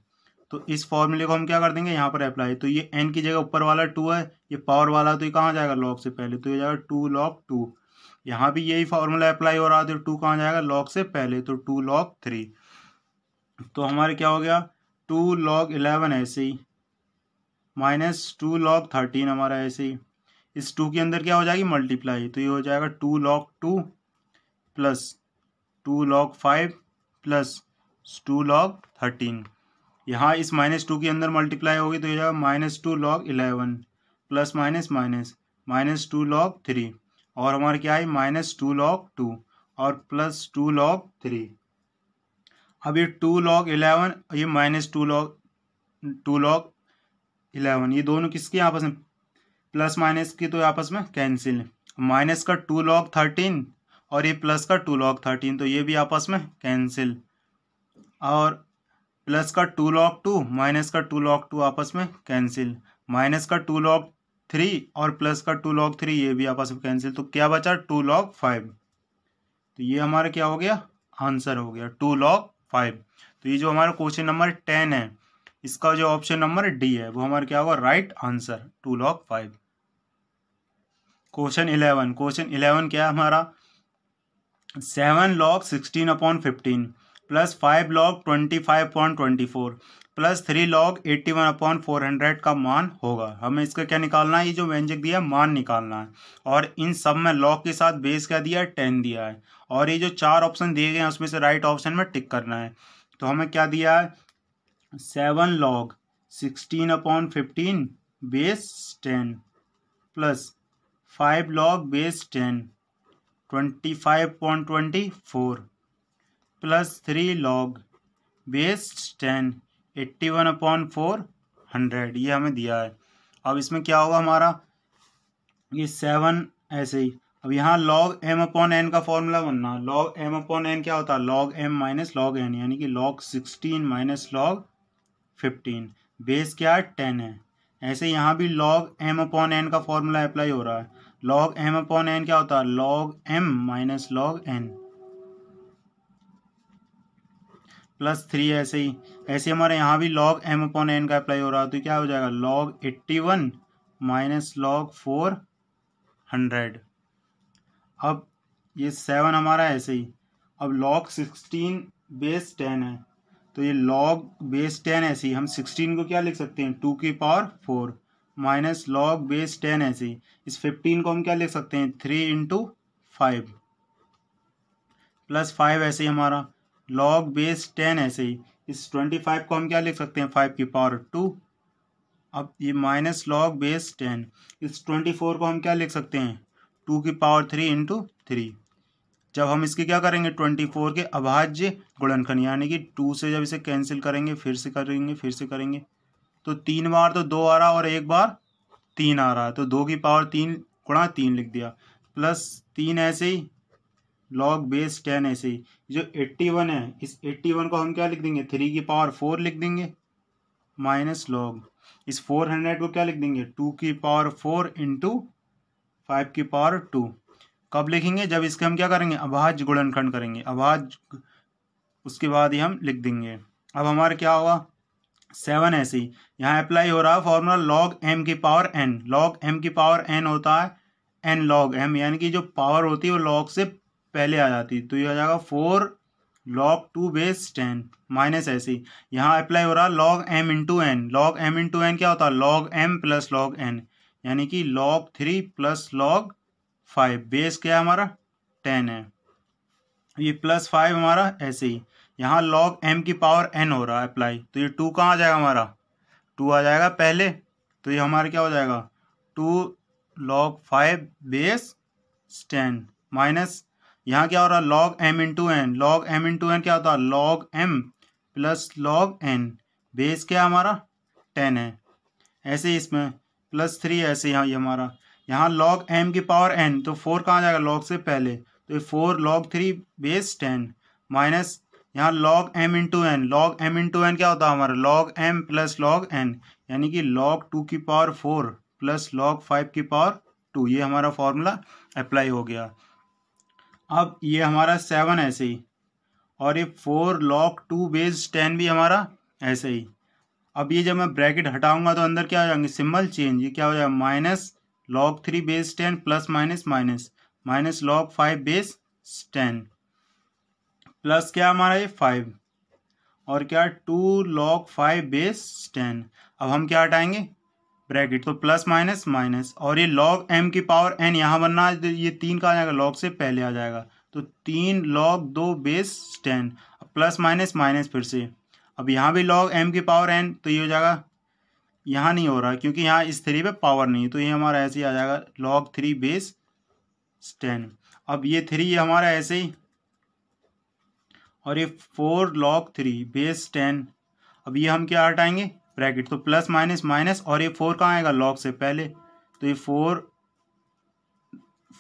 तो इस फॉर्मूले को हम क्या कर देंगे यहाँ पर अप्लाई तो ये एन की जगह ऊपर वाला टू है ये पावर वाला तो ये कहाँ जाएगा लॉक से पहले तो ये जाएगा टू लॉक टू यहाँ भी यही फॉर्मूला अप्लाई हो रहा है तो टू कहाँ जाएगा लॉक से पहले तो टू लॉक थ्री तो हमारे क्या हो गया टू लॉक इलेवन ऐसे ही माइनस टू लॉक थर्टीन हमारा ऐसे ही इस टू के अंदर क्या हो जाएगी मल्टीप्लाई तो ये हो जाएगा two log two plus two log five plus two log thirteen यहाँ इस माइनस टू के अंदर मल्टीप्लाई होगी तो यह minus two log eleven plus minus minus minus two log three और हमारा क्या है माइनस टू लॉग टू और प्लस टू लॉग थ्री अब ये टू लॉग इलेवन ये minus two log two log eleven ये दोनों किसके आपस में प्लस माइनस की तो आपस में कैंसिल माइनस का टू लॉग थर्टीन और ये प्लस का टू लॉग थर्टीन तो ये भी आपस में कैंसिल और प्लस का टू लॉक टू माइनस का टू लॉक टू आपस में कैंसिल माइनस का टू लॉक थ्री और प्लस का टू लॉक थ्री ये भी आपस में कैंसिल तो क्या बचा टू लॉक फाइव तो ये हमारा क्या हो गया आंसर हो गया टू लॉक फाइव तो ये जो हमारा क्वेश्चन नंबर टेन है इसका जो ऑप्शन नंबर डी है वो हमारा क्या होगा right answer two log five question eleven question eleven क्या है हमारा seven log sixteen upon fifteen plus five log twenty five point twenty four plus three log eighty one upon four hundred का मान होगा हमें इसका क्या निकालना है ये जो व्यंजक दिया है मान निकालना है और इन सब में लॉग के साथ बेस क्या दिया है टेन दिया है और ये जो चार ऑप्शन दिए गए हैं उसमें से राइट ऑप्शन में टिक करना है तो हमें क्या दिया है seven log sixteen upon fifteen base ten plus five log base ten twenty five point twenty four plus three log base ten eighty one upon four hundred ये हमें दिया है अब इसमें क्या होगा हमारा ये सेवन ऐसे ही अब यहाँ लॉग एम अपॉन एन का फॉर्मूला बनना लॉग एम अपॉन एन क्या होता है log M minus log N यानी कि log sixteen minus log fifteen base क्या है टेन है ऐसे यहाँ भी लॉग एम अपॉन एन का फॉर्मूला अप्लाई हो रहा है लॉग एम अपॉन एन क्या होता है log M minus log N plus three ऐसे ही ऐसे हमारे यहाँ भी लॉग एम अपॉन एन का अप्लाई हो रहा है तो क्या हो जाएगा log eighty one minus log four hundred अब ये सेवन हमारा ऐसे ही अब लॉग सिक्सटीन बेस टेन है तो ये लॉग बेस टेन ऐसे ही हम सिक्सटीन को क्या लिख सकते हैं टू की power four minus log base ten ऐसे ही इस फिफ्टीन को हम क्या लिख सकते हैं three into five plus five ऐसे ही हमारा लॉग बेस टेन ऐसे ही इस ट्वेंटी फाइव को हम क्या लिख सकते हैं फाइव की पावर टू अब ये माइनस लॉग बेस टेन इस ट्वेंटी फोर को हम क्या लिख सकते हैं टू की पावर थ्री इंटू थ्री जब हम इसके क्या करेंगे ट्वेंटी फोर के अभाज्य गुणनखंड यानी कि टू से जब इसे कैंसिल करेंगे फिर से करेंगे फिर से करेंगे तो तीन बार तो दो आ रहा और एक बार तीन आ रहा है तो दो की पावर तीन गुणा तीन लिख दिया प्लस तीन ऐसे ही लॉग बेस टेन ऐसे ही जो एट्टी वन है इस एट्टी वन को हम क्या लिख देंगे थ्री की पावर फोर लिख देंगे माइनस लॉग इस फोर हंड्रेड को क्या लिख देंगे टू की पावर फोर इंटू फाइव की पावर टू कब लिखेंगे जब इसके हम क्या करेंगे अभाज्य गुणनखंड करेंगे अभाज्य उसके बाद ही हम लिख देंगे अब हमारा क्या हुआ सेवन ऐसे ही यहाँ अप्लाई हो रहा है फॉर्मूला लॉग एम की पावर एन लॉग एम की पावर एन होता है एन लॉग एम यानी कि जो पावर होती है वो लॉग से पहले आ जाती तो ये आ जाएगा four log two base ten minus ऐसी यहाँ अप्लाई हो रहा log M into N log M into N क्या होता है log M plus log N यानी कि log three plus log five base क्या है हमारा टेन है ये प्लस फाइव हमारा ऐसे ही e। यहाँ लॉग एम की पावर एन हो रहा है अप्लाई तो ये टू कहाँ आ जाएगा हमारा टू आ जाएगा पहले तो ये हमारा क्या हो जाएगा two log five base ten minus यहाँ क्या हो रहा है log M into N log M into N क्या होता है log M plus log N base क्या हमारा टेन है ऐसे ही इसमें प्लस थ्री ऐसे यहाँ ये हमारा यहाँ लॉग एम की पावर एन तो फोर कहाँ जाएगा लॉग से पहले तो ये four log three base ten minus यहाँ log M into N log M into N क्या होता है हमारा log M plus log N यानी कि लॉग टू की power four plus log five की पावर टू ये हमारा फॉर्मूला अप्लाई हो गया अब ये हमारा सेवन ऐसे ही और ये four log two base ten भी हमारा ऐसे ही अब ये जब मैं ब्रैकेट हटाऊंगा तो अंदर क्या हो जाएंगे सिंबल चेंज ये क्या हो जाएगा minus log three base ten plus minus minus minus log five base ten plus क्या हमारा ये फाइव और क्या two log five base ten अब हम क्या हटाएंगे ब्रैकेट तो प्लस माइनस माइनस और ये लॉग एम की पावर एन यहाँ बनना है ये तीन का आ जाएगा लॉग से पहले आ जाएगा तो तीन लॉग दो base ten plus minus minus फिर से अब यहाँ भी लॉग एम की पावर एन तो ये हो जाएगा यहाँ नहीं हो रहा क्योंकि यहाँ इस थ्री पे पावर नहीं तो ये हमारा ऐसे ही आ जाएगा लॉग थ्री बेस टेन अब ये थ्री ये हमारा ऐसे ही और ये four log three base ten अब ये हम क्या हटाएंगे ब्रैकेट तो प्लस माइनस माइनस और ये फोर कहाँ आएगा लॉग से पहले तो ये four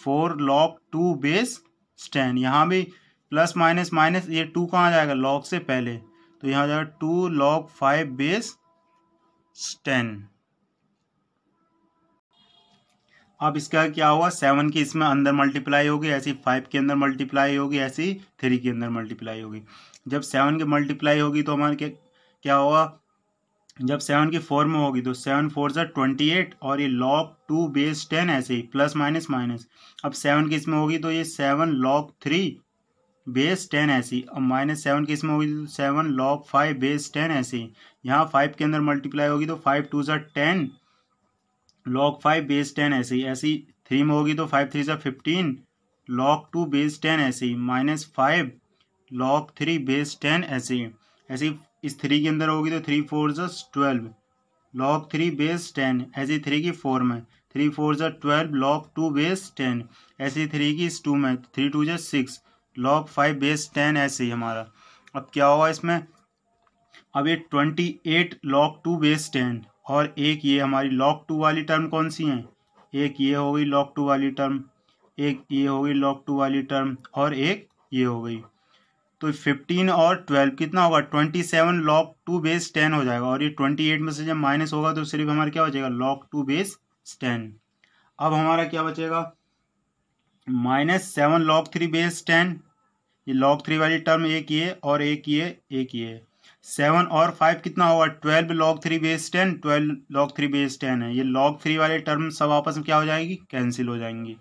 four log two base ten यहाँ भी प्लस माइनस माइनस ये टू कहाँ जाएगा लॉग से पहले तो यहाँ जाएगा two log five base ten अब इसका क्या हुआ सेवन की इसमें अंदर मल्टीप्लाई होगी ऐसी फाइव के अंदर मल्टीप्लाई होगी ऐसी थ्री के अंदर मल्टीप्लाई होगी जब सेवन के मल्टीप्लाई होगी तो हमारे क्या क्या होगा जब सेवन की फोर में होगी तो सेवन फोर जो ट्वेंटी एट और ये लॉग टू बेस टेन ऐसे ही प्लस माइनस माइनस अब सेवन की इसमें होगी तो ये seven log three base ten ऐसी और माइनस सेवन की इसमें होगी तो seven log five base ten ही यहाँ फाइव के अंदर मल्टीप्लाई होगी तो फाइव टू जो ten log five base ten ऐसे ही ऐसी थ्री में होगी तो फाइव थ्री जो fifteen log two base ten ऐसे ही minus five log three base ten ऐसे ऐसी इस थ्री के अंदर होगी तो थ्री फोर जस twelve log three base ten ऐसी थ्री की फोर में थ्री फोर जस twelve log two base ten ऐसी थ्री की इस टू में थ्री टू जस six log five base ten ऐसे ही हमारा अब क्या होगा इसमें अब ये twenty eight log two base ten और एक ये हमारी लॉक टू वाली टर्म कौन सी है एक ये हो गई लॉक टू वाली टर्म एक ये हो गई लॉक टू वाली टर्म और एक ये हो गई तो फिफ्टीन और ट्वेल्व कितना होगा twenty seven log two base ten हो जाएगा और ये ट्वेंटी एट में से जब माइनस होगा तो सिर्फ हमारा क्या बचेगा लॉक टू बेस टेन अब हमारा क्या बचेगा minus seven log three base ten ये लॉक थ्री वाली टर्म एक ये और एक ये एक ये सेवन और फाइव कितना होगा twelve log three base ten twelve log three base ten है ये लॉक थ्री वाले टर्म सब आपस में क्या हो जाएगी कैंसिल हो जाएंगी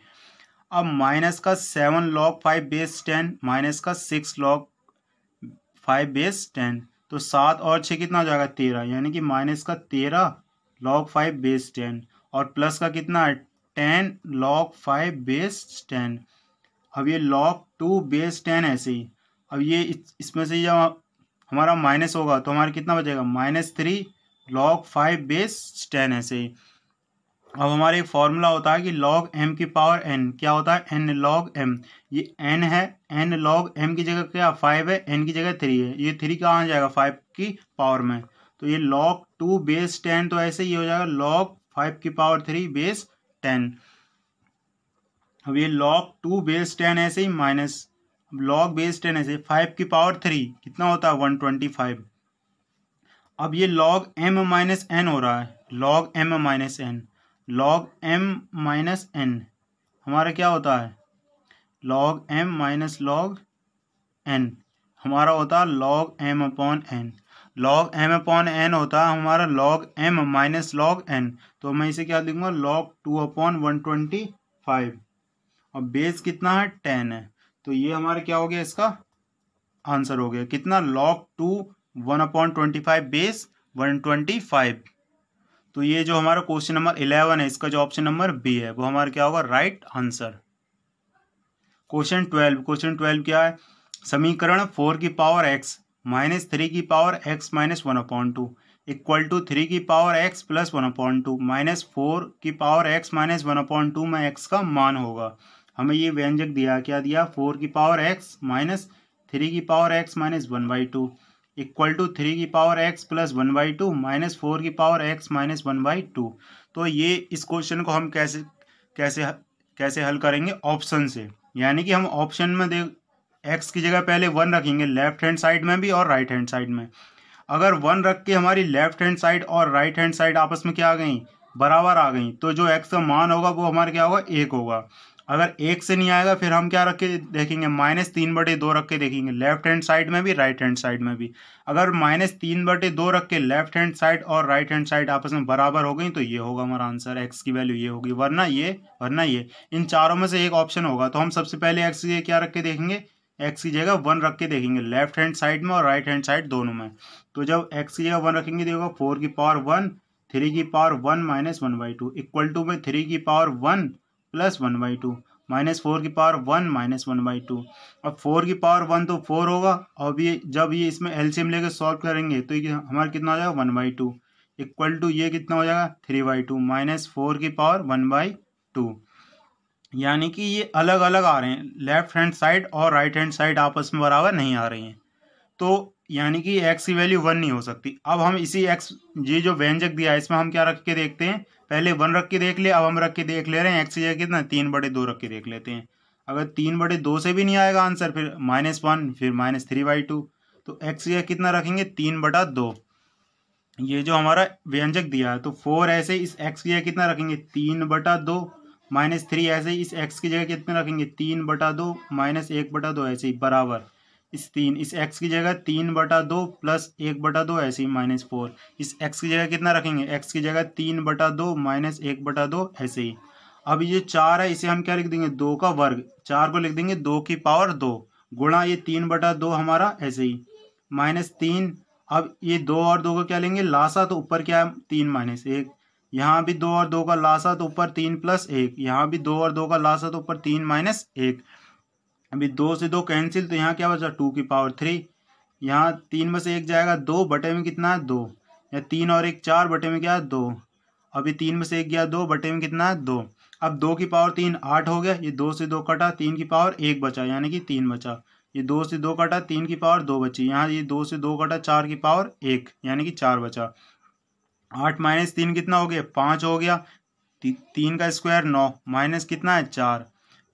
अब माइनस का seven log five base ten minus का six log five base ten तो सात और छः कितना हो जाएगा तेरह यानी कि माइनस का तेरह लॉग फाइव बेस टेन और प्लस का कितना है ten log five base ten अब ये लॉग टू बेस टेन ऐसे ही अब ये इसमें से जब हमारा माइनस होगा तो हमारा कितना बचेगा minus three log five base ten ऐसे ही अब हमारे एक फॉर्मूला होता है कि लॉग एम की पावर एन क्या होता है एन लॉग एम ये एन है एन लॉग एम की जगह क्या फाइव है एन की जगह थ्री है ये थ्री कहाँ आ जाएगा फाइव की पावर में तो ये लॉग टू बेस टेन तो ऐसे ही हो जाएगा लॉग फाइव की पावर थ्री बेस टेन अब ये लॉग टू बेस टेन ऐसे ही माइनस लॉग बेस टेन ऐसे फाइव की पावर थ्री कितना होता है वन ट्वेंटी फाइव अब ये लॉग एम माइनस एन हो रहा है log M minus N log M minus N हमारा क्या होता है log M minus log N हमारा होता है log M upon N log M upon N होता है हमारा log M minus log N तो मैं इसे क्या लिखूंगा log two upon one twenty five और बेस कितना है टेन है तो ये हमारा क्या हो गया इसका आंसर हो गया कितना log two one upon twenty five base one twenty five तो ये जो हमारा क्वेश्चन नंबर इलेवन है इसका जो ऑप्शन नंबर बी है वो हमारा क्या होगा right answer question twelve question twelve क्या है समीकरण फोर की पावर एक्स माइनस थ्री की power x minus one upon two equal to three की power X plus one upon two minus four की power x minus one upon two में X का मान होगा हमें ये व्यंजक दिया क्या दिया फोर की पावर एक्स माइनस थ्री की power x minus one by two equal to three की power X plus one by two minus four की power x minus one by two तो ये इस क्वेश्चन को हम कैसे कैसे कैसे हल करेंगे ऑप्शन से यानी कि हम ऑप्शन में दे एक्स की जगह पहले वन रखेंगे लेफ्ट हैंड साइड में भी और राइट हैंड साइड में अगर वन रख के हमारी लेफ्ट हैंड साइड और राइट हैंड साइड आपस में क्या आ गई बराबर आ गई तो जो एक्स का मान होगा वो हमारा क्या होगा एक होगा अगर एक से नहीं आएगा फिर हम क्या रख के देखेंगे माइनस तीन बटे दो रख के देखेंगे लेफ्ट हैंड साइड में भी राइट हैंड साइड में भी अगर माइनस तीन बटे दो रख के लेफ्ट हैंड साइड और राइट हैंड साइड आपस में बराबर हो गई तो ये होगा हमारा आंसर एक्स की वैल्यू ये होगी वरना ये वरना ये इन चारों में से एक ऑप्शन होगा तो हम सबसे पहले एक्स की क्या रख के देखेंगे एक्स की जगह वन रख के देखेंगे लेफ्ट हैंड साइड में और राइट हैंड साइड दोनों में तो जब एक्स की जगह वन रखेंगे देखो फोर की पावर वन थ्री की power one minus one by two equal to में थ्री की power one plus one by two minus four की power one minus one by two अब फोर की पावर वन तो फोर होगा और ये जब ये इसमें एलसीएम लेकर सॉल्व करेंगे तो ये हमारा कितना हो जाएगा one by two equal to ये कितना हो जाएगा three by two minus four की पावर वन बाई टू यानी कि ये अलग अलग आ रहे हैं लेफ्ट हैंड साइड और राइट हैंड साइड आपस में बराबर नहीं आ रही हैं तो यानी कि एक्स की वैल्यू वन नहीं हो सकती अब हम इसी एक्स ये जो व्यंजक दिया है इसमें हम क्या रख के देखते हैं पहले वन रख के देख लिया अब हम रख के देख ले रहे हैं एक्स की जगह कितना तीन बड़े दो रख के देख लेते हैं अगर तीन बड़े दो से भी नहीं आएगा आंसर फिर माइनस वन फिर माइनस थ्री बाई टू तो एक्स की जगह कितना रखेंगे तीन बटा दो ये जो हमारा व्यंजक दिया है तो फोर ऐसे इस एक्स की जगह कितना रखेंगे तीन बटा दो माइनस थ्री ऐसे इस एक्स की जगह कितना रखेंगे तीन बटा दो माइनस एक बटा दो ऐसे ही बराबर इस तीन इस एक्स की जगह तीन बटा दो प्लस एक बटा दो ऐसे ही माइनस फोर इस एक्स की जगह कितना रखेंगे एक्स की जगह तीन बटा दो माइनस एक बटा दो ऐसे ही अब ये चार है इसे हम क्या लिख देंगे दो का वर्ग चार को लिख देंगे दो की पावर दो गुणा ये तीन बटा दो हमारा ऐसे ही माइनस तीन अब ये दो और दो का क्या लेंगे लासा तो ऊपर क्या है तीन माइनस एक यहाँ भी दो और दो का लासा तो ऊपर तीन प्लस एक यहाँ भी दो और दो का लासा तो ऊपर तीन माइनस एक अभी दो से दो कैंसिल तो यहाँ क्या बचा टू की पावर थ्री यहाँ तीन में से एक जाएगा दो बटे में कितना है दो या तीन और एक चार बटे में क्या है दो अभी तीन में से एक गया दो बटे में कितना है दो अब दो की पावर तीन आठ हो गया ये दो से दो कटा तीन की पावर एक बचा यानी कि तीन बचा ये दो से दो कटा तीन की पावर दो बची यहाँ ये दो से दो कटा चार की पावर एक यानी कि चार बचा आठ माइनस तीन कितना हो गया पाँच हो गया ती, तीन का स्क्वायर नौ माइनस कितना है चार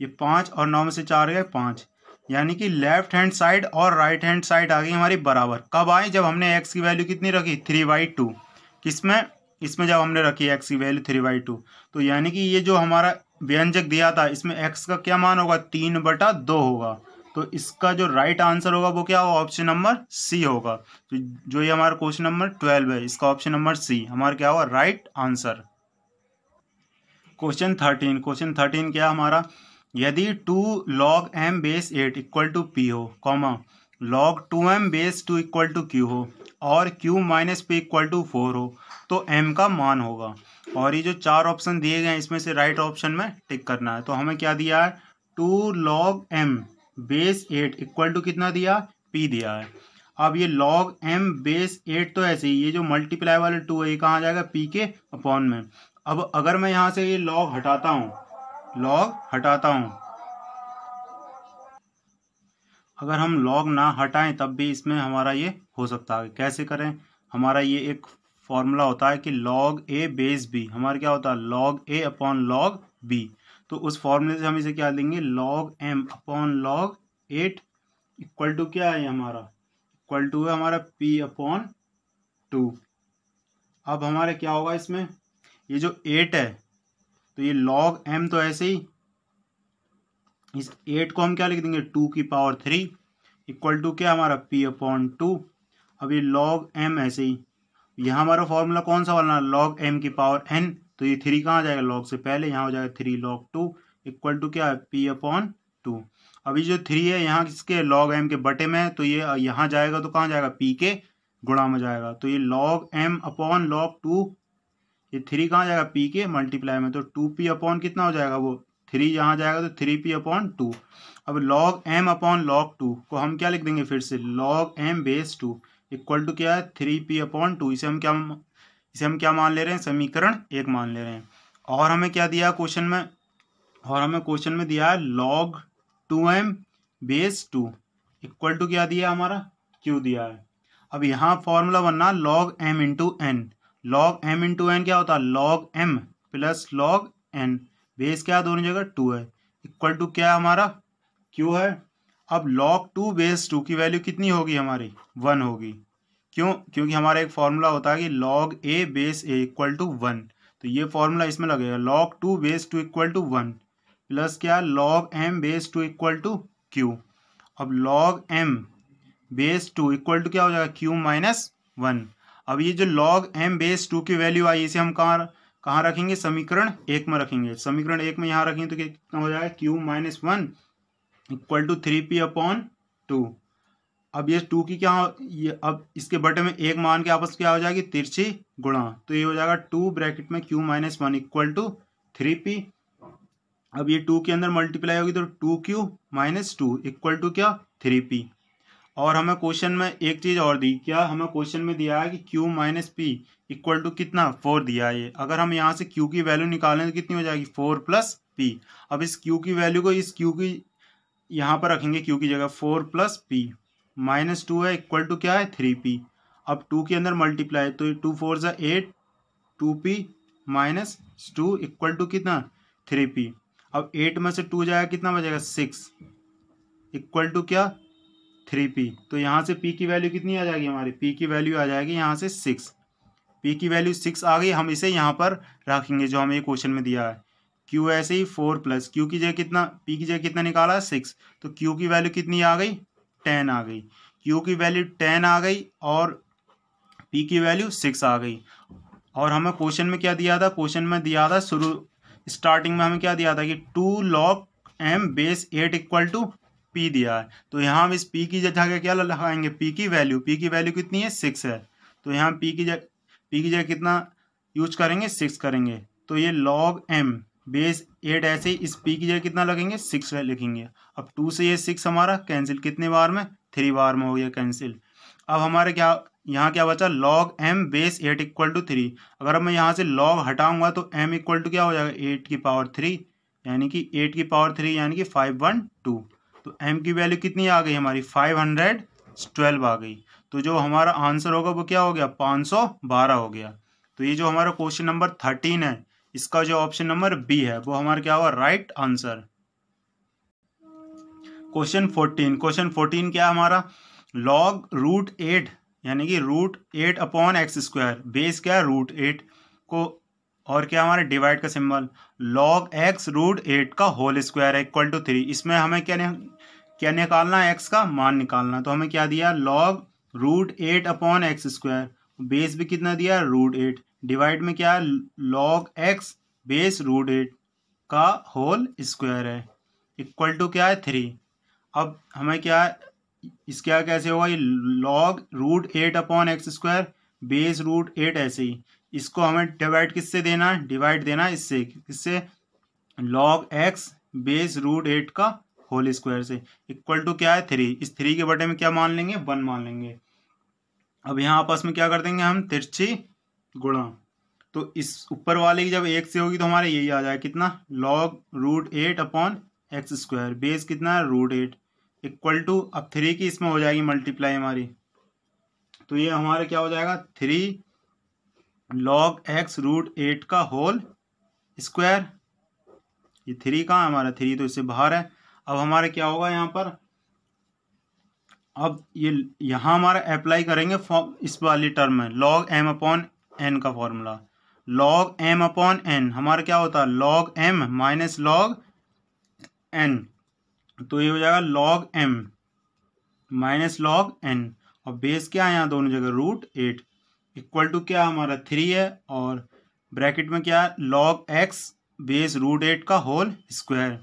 ये पांच और नौ में से चार गए पांच यानी कि लेफ्ट हैंड साइड और राइट हैंड साइड आ गई हमारी बराबर कब आए जब हमने एक्स की वैल्यू कितनी रखी थ्री बाई टू किसमें इसमें जब हमने रखी एक्स की वैल्यू थ्री बाई टू तो यानी कि ये जो हमारा व्यंजक दिया था इसमें एक्स का क्या मान होगा तीन बटा दो होगा तो इसका जो राइट आंसर होगा वो क्या होगा ऑप्शन नंबर सी होगा तो जो ये हमारा क्वेश्चन नंबर ट्वेल्व है इसका ऑप्शन नंबर सी हमारा क्या होगा right answer question thirteen question thirteen क्या हमारा यदि two log M base eight equal to P हो comma log two M base two equal to Q हो और Q minus P equal to four हो तो एम का मान होगा और ये जो चार ऑप्शन दिए गए हैं इसमें से राइट ऑप्शन में टिक करना है तो हमें क्या दिया है two log M base eight equal to कितना दिया पी दिया है अब ये लॉग एम बेस एट तो ऐसे ही ये जो मल्टीप्लाई वाले टू है ये कहाँ जाएगा पी के अपॉन में अब अगर मैं यहाँ से ये लॉग हटाता हूँ लॉग हटाता हूँ अगर हम लॉग ना हटाएं तब भी इसमें हमारा ये हो सकता है कैसे करें हमारा ये एक फॉर्मूला होता है कि लॉग ए बेस बी हमारा क्या होता है log A upon log B तो उस फॉर्मूले से हम इसे क्या लेंगे log M upon log eight equal to क्या है हमारा इक्वल टू है हमारा पी अपॉन टू अब हमारा क्या होगा इसमें ये जो एट है तो ये लॉग एम तो ऐसे ही इस एट को हम क्या लिख देंगे टू की पावर थ्री इक्वल टू क्या हमारा पी अपॉन टू अब ये लॉग एम ऐसे ही यहां हमारा फॉर्मूला कौन सा वाला लॉग एम की पावर एन तो ये थ्री कहाँ जाएगा लॉग से पहले यहाँ हो जाएगा three log two equal to क्या है पी अपॉन टू अभी जो थ्री है यहाँ किसके लॉग एम के बटे में है तो ये यहाँ जाएगा तो कहाँ जाएगा पी के गुणा में जाएगा तो ये log M upon log two ये थ्री कहाँ जाएगा पी के मल्टीप्लाई में तो टू पी अपॉन कितना हो जाएगा वो थ्री यहाँ जाएगा तो थ्री पी अपॉन टू अब log M upon log two को हम क्या लिख देंगे फिर से log M base two equal to क्या है थ्री पी अपॉन टू इसे हम क्या इसे हम क्या मान ले रहे हैं समीकरण एक मान ले रहे हैं और हमें क्या दिया क्वेश्चन में और हमें क्वेश्चन में दिया है log two M base two equal to क्या दिया हमारा क्यू दिया है अब यहाँ फॉर्मूला बनना log M into N log M into N क्या होता है log M plus log N base क्या दोनों जगह टू है इक्वल टू क्या हमारा क्यू है अब लॉग टू बेस टू की वैल्यू कितनी होगी हमारी वन होगी क्यों क्योंकि हमारा एक फॉर्मूला होता है कि log A base A equal to one तो ये फॉर्मूला इसमें लगेगा log two base two equal to one plus क्या log M base two equal to Q अब log M base two equal to क्या हो जाएगा क्यू माइनस वन अब ये जो लॉग एम बेस टू की वैल्यू आई इसे हम कहाँ कहाँ रखेंगे समीकरण एक में रखेंगे समीकरण एक में यहाँ रखेंगे तो कितना हो जाएगा Q minus one equal to three P upon two अब ये टू की क्या ये अब इसके बटे में एक मान के आपस क्या हो जाएगी तिरछी गुणा तो ये हो जाएगा टू ब्रैकेट में Q minus one equal to three P अब ये टू के अंदर मल्टीप्लाई होगी तो two Q minus two equal to क्या थ्री पी और हमें क्वेश्चन में एक चीज़ और दी क्या हमें क्वेश्चन में दिया है कि Q minus P equal to कितना फोर दिया है ये अगर हम यहाँ से क्यू की वैल्यू निकालें तो कितनी हो जाएगी फोर प्लस पी अब इस क्यू की वैल्यू को इस क्यू की यहाँ पर रखेंगे क्यू की जगह four plus P minus two है इक्वल टू क्या है थ्री पी अब टू के अंदर मल्टीप्लाई तो टू फोर ज़ा eight two P minus two equal to कितना थ्री पी अब एट में से टू जाएगा कितना बचेगा सिक्स इक्वल टू क्या थ्री पी तो यहाँ से पी की वैल्यू कितनी आ जाएगी हमारी पी की वैल्यू आ जाएगी यहाँ से सिक्स पी की वैल्यू सिक्स आ गई हम इसे यहाँ पर रखेंगे जो हमें क्वेश्चन में दिया है क्यू ऐसे ही फोर प्लस क्यू की जगह कितना पी की जगह कितना निकाला सिक्स तो क्यू की वैल्यू कितनी आ गई टेन आ गई क्यू की वैल्यू टेन आ गई और पी की वैल्यू सिक्स आ गई और हमें क्वेश्चन में क्या दिया था क्वेश्चन में दिया था शुरू स्टार्टिंग में हमें क्या दिया था कि two log M base eight equal to P दिया है तो यहाँ हम इस पी की जगह क्या लगाएंगे पी की वैल्यू पी की वैल्यू कितनी है सिक्स है तो यहाँ पी की जगह पी की जगह कितना यूज करेंगे सिक्स करेंगे तो ये लॉग एम बेस एट ऐसे ही इस पी की जगह कितना लगेंगे सिक्स लिखेंगे अब टू से ये सिक्स हमारा कैंसिल कितने बार में थ्री बार में हो गया कैंसिल अब हमारे क्या यहाँ क्या बचा log M base eight equal to three अगर अब मैं यहाँ से लॉग हटाऊंगा तो एम इक्वल टू क्या हो जाएगा एट की पावर थ्री यानी कि एट की पावर थ्री यानी कि फाइव वन टू तो m की वैल्यू कितनी आ गई हमारी फाइव हंड्रेड ट्वेल्व आ गई तो जो हमारा आंसर होगा वो क्या हो गया पाँच सौ बारह हो गया तो ये जो हमारा क्वेश्चन नंबर थर्टीन है इसका जो ऑप्शन नंबर बी है वो हमारा क्या हुआ right answer question fourteen question fourteen क्या हमारा लॉग रूट एट यानी कि root eight upon X square base क्या है रूट एट को और क्या हमारा डिवाइड का symbol log X root eight का होल स्क्वायर है इक्वल टू थ्री इसमें हमें क्या क्या निकालना है एक्स का मान निकालना तो हमें क्या दिया log root eight upon X square base भी कितना दिया रूट एट डिवाइड में क्या है log x base root eight का होल स्क्वायर है इक्वल टू क्या है थ्री अब हमें क्या इसका कैसे होगा ये log root eight upon X square base root eight ऐसे ही इसको हमें डिवाइड किससे देना है डिवाइड देना है इससे किससे log x base root eight का होल स्क्वायर से इक्वल टू क्या है थ्री इस थ्री के बटे में क्या मान लेंगे वन मान लेंगे अब यहाँ आपस में क्या कर देंगे हम तिरछी गुणा तो इस ऊपर वाले की जब एक से होगी तो हमारे यही आ जाएगा कितना log root eight upon X square base कितना है रूट एट इक्वल टू अब थ्री की इसमें हो जाएगी मल्टीप्लाई हमारी तो ये हमारा क्या हो जाएगा three log X root eight का होल स्क्वायर ये थ्री कहाँ हमारा थ्री तो इससे बाहर है अब हमारा क्या होगा यहाँ पर अब ये यहाँ हमारा अप्लाई करेंगे इस वाली टर्म में लॉग एम अपॉन एन का formula log M upon N हमारा क्या होता है log M minus log N तो ये हो जाएगा log M minus log N और बेस क्या है यहाँ दोनों जगह रूट एट इक्वल टू क्या हमारा थ्री है और ब्रैकेट में क्या है log x base root eight का होल स्क्वायर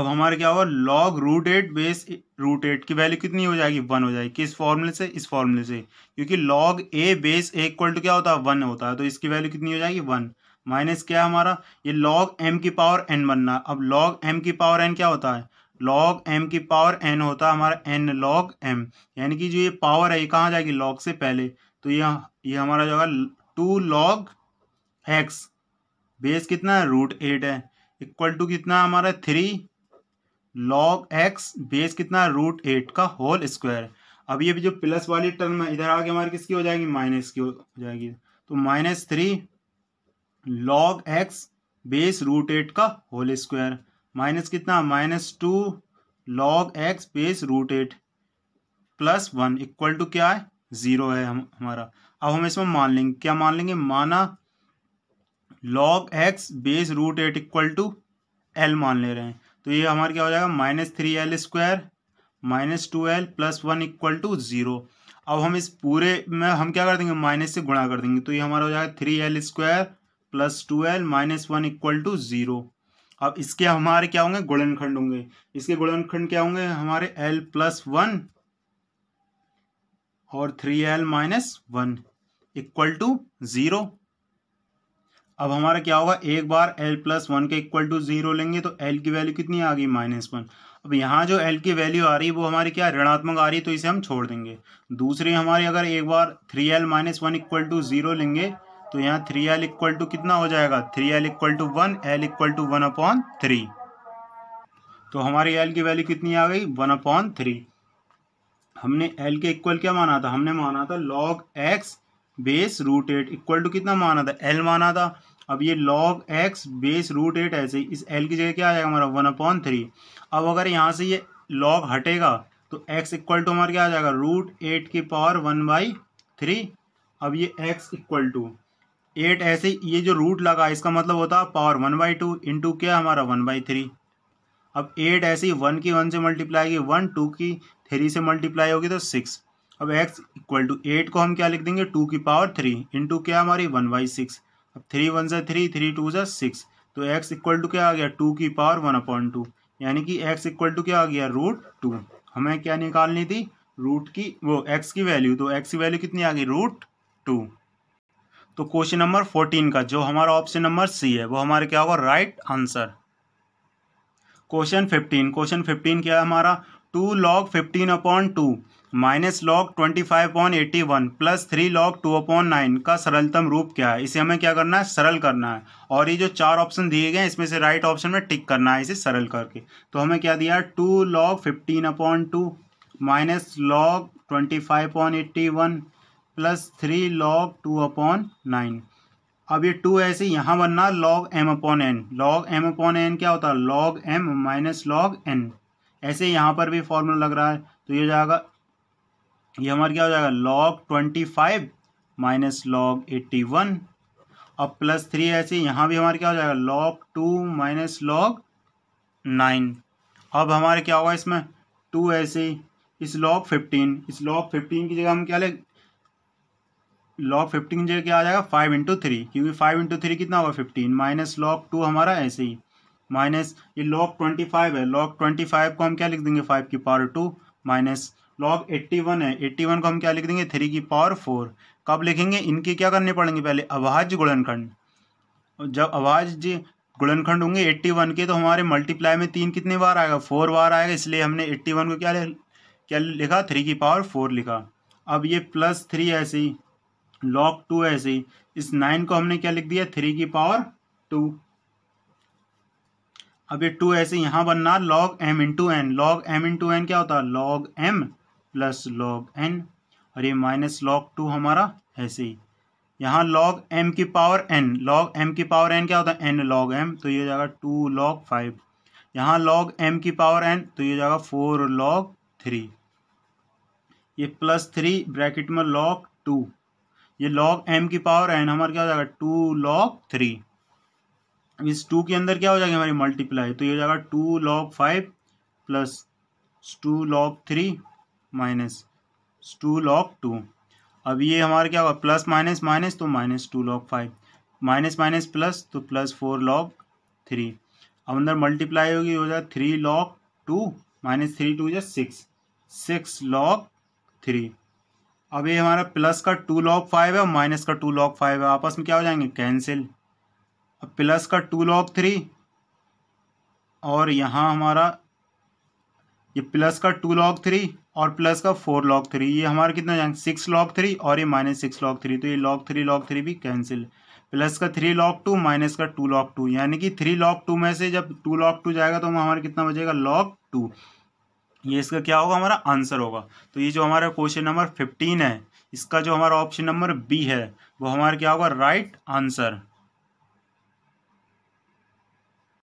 अब हमारा क्या होगा log root eight base root eight की वैल्यू कितनी हो जाएगी वन हो जाएगी किस फॉर्मूले से इस फॉर्मूले से क्योंकि log A base A equal to क्या होता है वन होता है तो इसकी वैल्यू कितनी हो जाएगी वन माइनस क्या हमारा ये लॉग एम की पावर एन बनना अब लॉग एम की पावर एन क्या होता है लॉग एम की पावर एन होता है हमारा एन लॉग एम यानी कि जो ये पावर है ये कहाँ जाएगी लॉग से पहले तो यह ये हमारा जो होगा टू लॉग एक्स बेस कितना है रूट एट है इक्वल टू कितना हमारा थ्री लॉग एक्स बेस कितना है रूट एट का होल स्क्वायर अब ये भी जो प्लस वाली टर्म है इधर आगे हमारी किसकी हो जाएगी माइनस की हो जाएगी तो minus three log x base root eight का होल स्क्वायर माइनस कितना minus two log x base root eight plus one equal to क्या है ज़ीरो है हम हमारा अब हम इसमें मान लेंगे क्या मान लेंगे माना log x base root eight equal to L मान ले रहे हैं तो ये हमारा क्या हो जाएगा minus three L square minus two L plus one equal to zero अब हम इस पूरे में हम क्या कर देंगे माइनस से गुणा कर देंगे तो ये हमारा हो जाएगा three L square plus two L minus one equal to zero अब इसके हमारे क्या होंगे गुणनखंड होंगे इसके गुणनखंड क्या होंगे हमारे एल प्लस वन और three L minus one equal to zero अब हमारा क्या होगा एक बार एल प्लस वन के इक्वल टू ज़ीरो लेंगे तो एल की वैल्यू कितनी आ गई माइनस वन अब यहाँ जो एल की वैल्यू आ रही है वो हमारी क्या ऋणात्मक आ रही है तो इसे हम छोड़ देंगे दूसरी हमारी अगर एक बार three L minus one equal to zero लेंगे तो यहाँ थ्री एल इक्वल टू कितना हो जाएगा three L equal to one L equal to one upon three तो हमारी एल की वैल्यू कितनी आ गई वन अपॉन थ्री हमने एल के इक्वल क्या माना था हमने माना था log x base root eight equal to कितना माना था एल माना था अब ये log x base root eight ऐसे ही इस एल की जगह क्या जाएगा हमारा वन अपॉन थ्री अब अगर यहाँ से ये लॉग हटेगा तो एक्स इक्वल टू हमारा क्या आ जाएगा रूट एट की पावर वन बाई थ्री अब ये एक्स इक्वल टू एट ऐसे ये जो रूट लगा इसका मतलब होता है power one by two into क्या हमारा वन बाई थ्री अब एट ऐसे ही वन की वन से मल्टीप्लाई की वन टू की थ्री से मल्टीप्लाई होगी तो सिक्स अब एक्स इक्वल टू एट को हम क्या लिख देंगे टू की पावर थ्री इंटू क्या हमारी वन बाई सिक्स अब थ्री वन जै थ्री थ्री टू जै सिक्स तो एक्स इक्वल टू क्या आ गया टू की पावर वन अपॉइंट टू यानी कि एक्स इक्वल टू क्या आ गया रूट टू हमें क्या निकालनी थी रूट की वो एक्स की वैल्यू तो एक्स की वैल्यू कितनी आ गई रूट टू तो क्वेश्चन नंबर फोर्टीन का जो हमारा ऑप्शन नंबर सी है वो हमारे क्या होगा right answer question fifteen question fifteen क्या है हमारा two log fifteen upon two minus log twenty five upon eighty one plus three log two upon nine का सरलतम रूप क्या है इसे हमें क्या करना है सरल करना है और ये जो चार ऑप्शन दिए गए हैं इसमें से राइट ऑप्शन में टिक करना है इसे सरल करके तो हमें क्या दिया two log fifteen upon two minus log twenty five upon eighty one plus three log two upon nine अब ये टू ऐसे यहाँ बनना log M upon N log M upon N क्या होता है log M minus log N ऐसे यहाँ पर भी फॉर्मूला लग रहा है तो ये जाएगा ये हमारा क्या हो जाएगा log twenty five minus log eighty one अब प्लस थ्री ऐसे यहाँ भी हमारा क्या हो जाएगा log two minus log nine अब हमारे क्या होगा इसमें टू ऐसे इस लॉग फिफ्टीन इस लॉग फिफ्टीन की जगह हम क्या ले लॉग फिफ्टीन की जगह क्या आ जाएगा फाइव इंटू थ्री क्योंकि फाइव इंटू थ्री कितना होगा फिफ्टीन माइनस लॉग टू हमारा ऐसे ही माइनस ये लॉग ट्वेंटी फाइव है लॉग ट्वेंटी फाइव को हम क्या लिख देंगे फाइव की power two minus log eighty one है एट्टी वन को हम क्या लिख देंगे थ्री की पावर फोर कब लिखेंगे इनके क्या करने पड़ेंगे पहले अभाज्य गुणनखंड जब अभाज्य गुणनखंड होंगे एट्टी वन के तो हमारे मल्टीप्लाई में तीन कितने बार आएगा फोर बार आएगा इसलिए हमने एट्टी वन को क्या क्या लिखा थ्री की पावर फोर लिखा अब ये प्लस थ्री ऐसे ही लॉग टू ऐसे ही इस नाइन को हमने क्या लिख दिया थ्री की पावर टू अब ये टू ऐसे यहाँ बनना log M two N log M into N क्या होता है log M plus log N और ये माइनस लॉग टू हमारा ऐसे ही यहाँ लॉग एम की पावर एन लॉग एम की पावर एन क्या होता है एन लॉग एम तो ये जाएगा टू लॉग फाइव यहाँ लॉग एम की पावर एन तो ये जाएगा फोर लॉग थ्री ये प्लस थ्री ब्रैकेट में लॉग टू ये लॉग एम की पावर एन हमारा क्या हो जाएगा टू लॉग थ्री इस टू के अंदर क्या हो जाएगी हमारी मल्टीप्लाई तो ये हो जाएगा two log five plus two log three minus two log two अब ये हमारा क्या होगा प्लस माइनस माइनस तो minus two log five minus minus plus तो प्लस फोर लॉग थ्री अब अंदर मल्टीप्लाई होगी हो जाएगा three log two minus three two या सिक्स सिक्स लॉग थ्री अब ये हमारा प्लस का टू लॉग फाइव है और माइनस का टू लॉग फाइव है आपस में क्या हो जाएंगे कैंसिल अब प्लस का टू लॉग थ्री और यहाँ हमारा ये प्लस का टू लॉग थ्री और प्लस का फोर लॉग थ्री ये हमारा कितना जाएंगे सिक्स लॉग थ्री और ये माइनस सिक्स लॉग थ्री तो ये लॉग थ्री लॉग थ्री भी कैंसिल प्लस का थ्री लॉग टू माइनस का टू लॉग टू यानी कि थ्री लॉग टू में से जब टू लॉग टू जाएगा तो हमारा कितना बचेगा लॉग टू ये इसका क्या होगा हमारा आंसर होगा तो ये जो हमारा क्वेश्चन नंबर फिफ्टीन है इसका जो हमारा ऑप्शन नंबर बी है वो हमारा क्या होगा राइट आंसर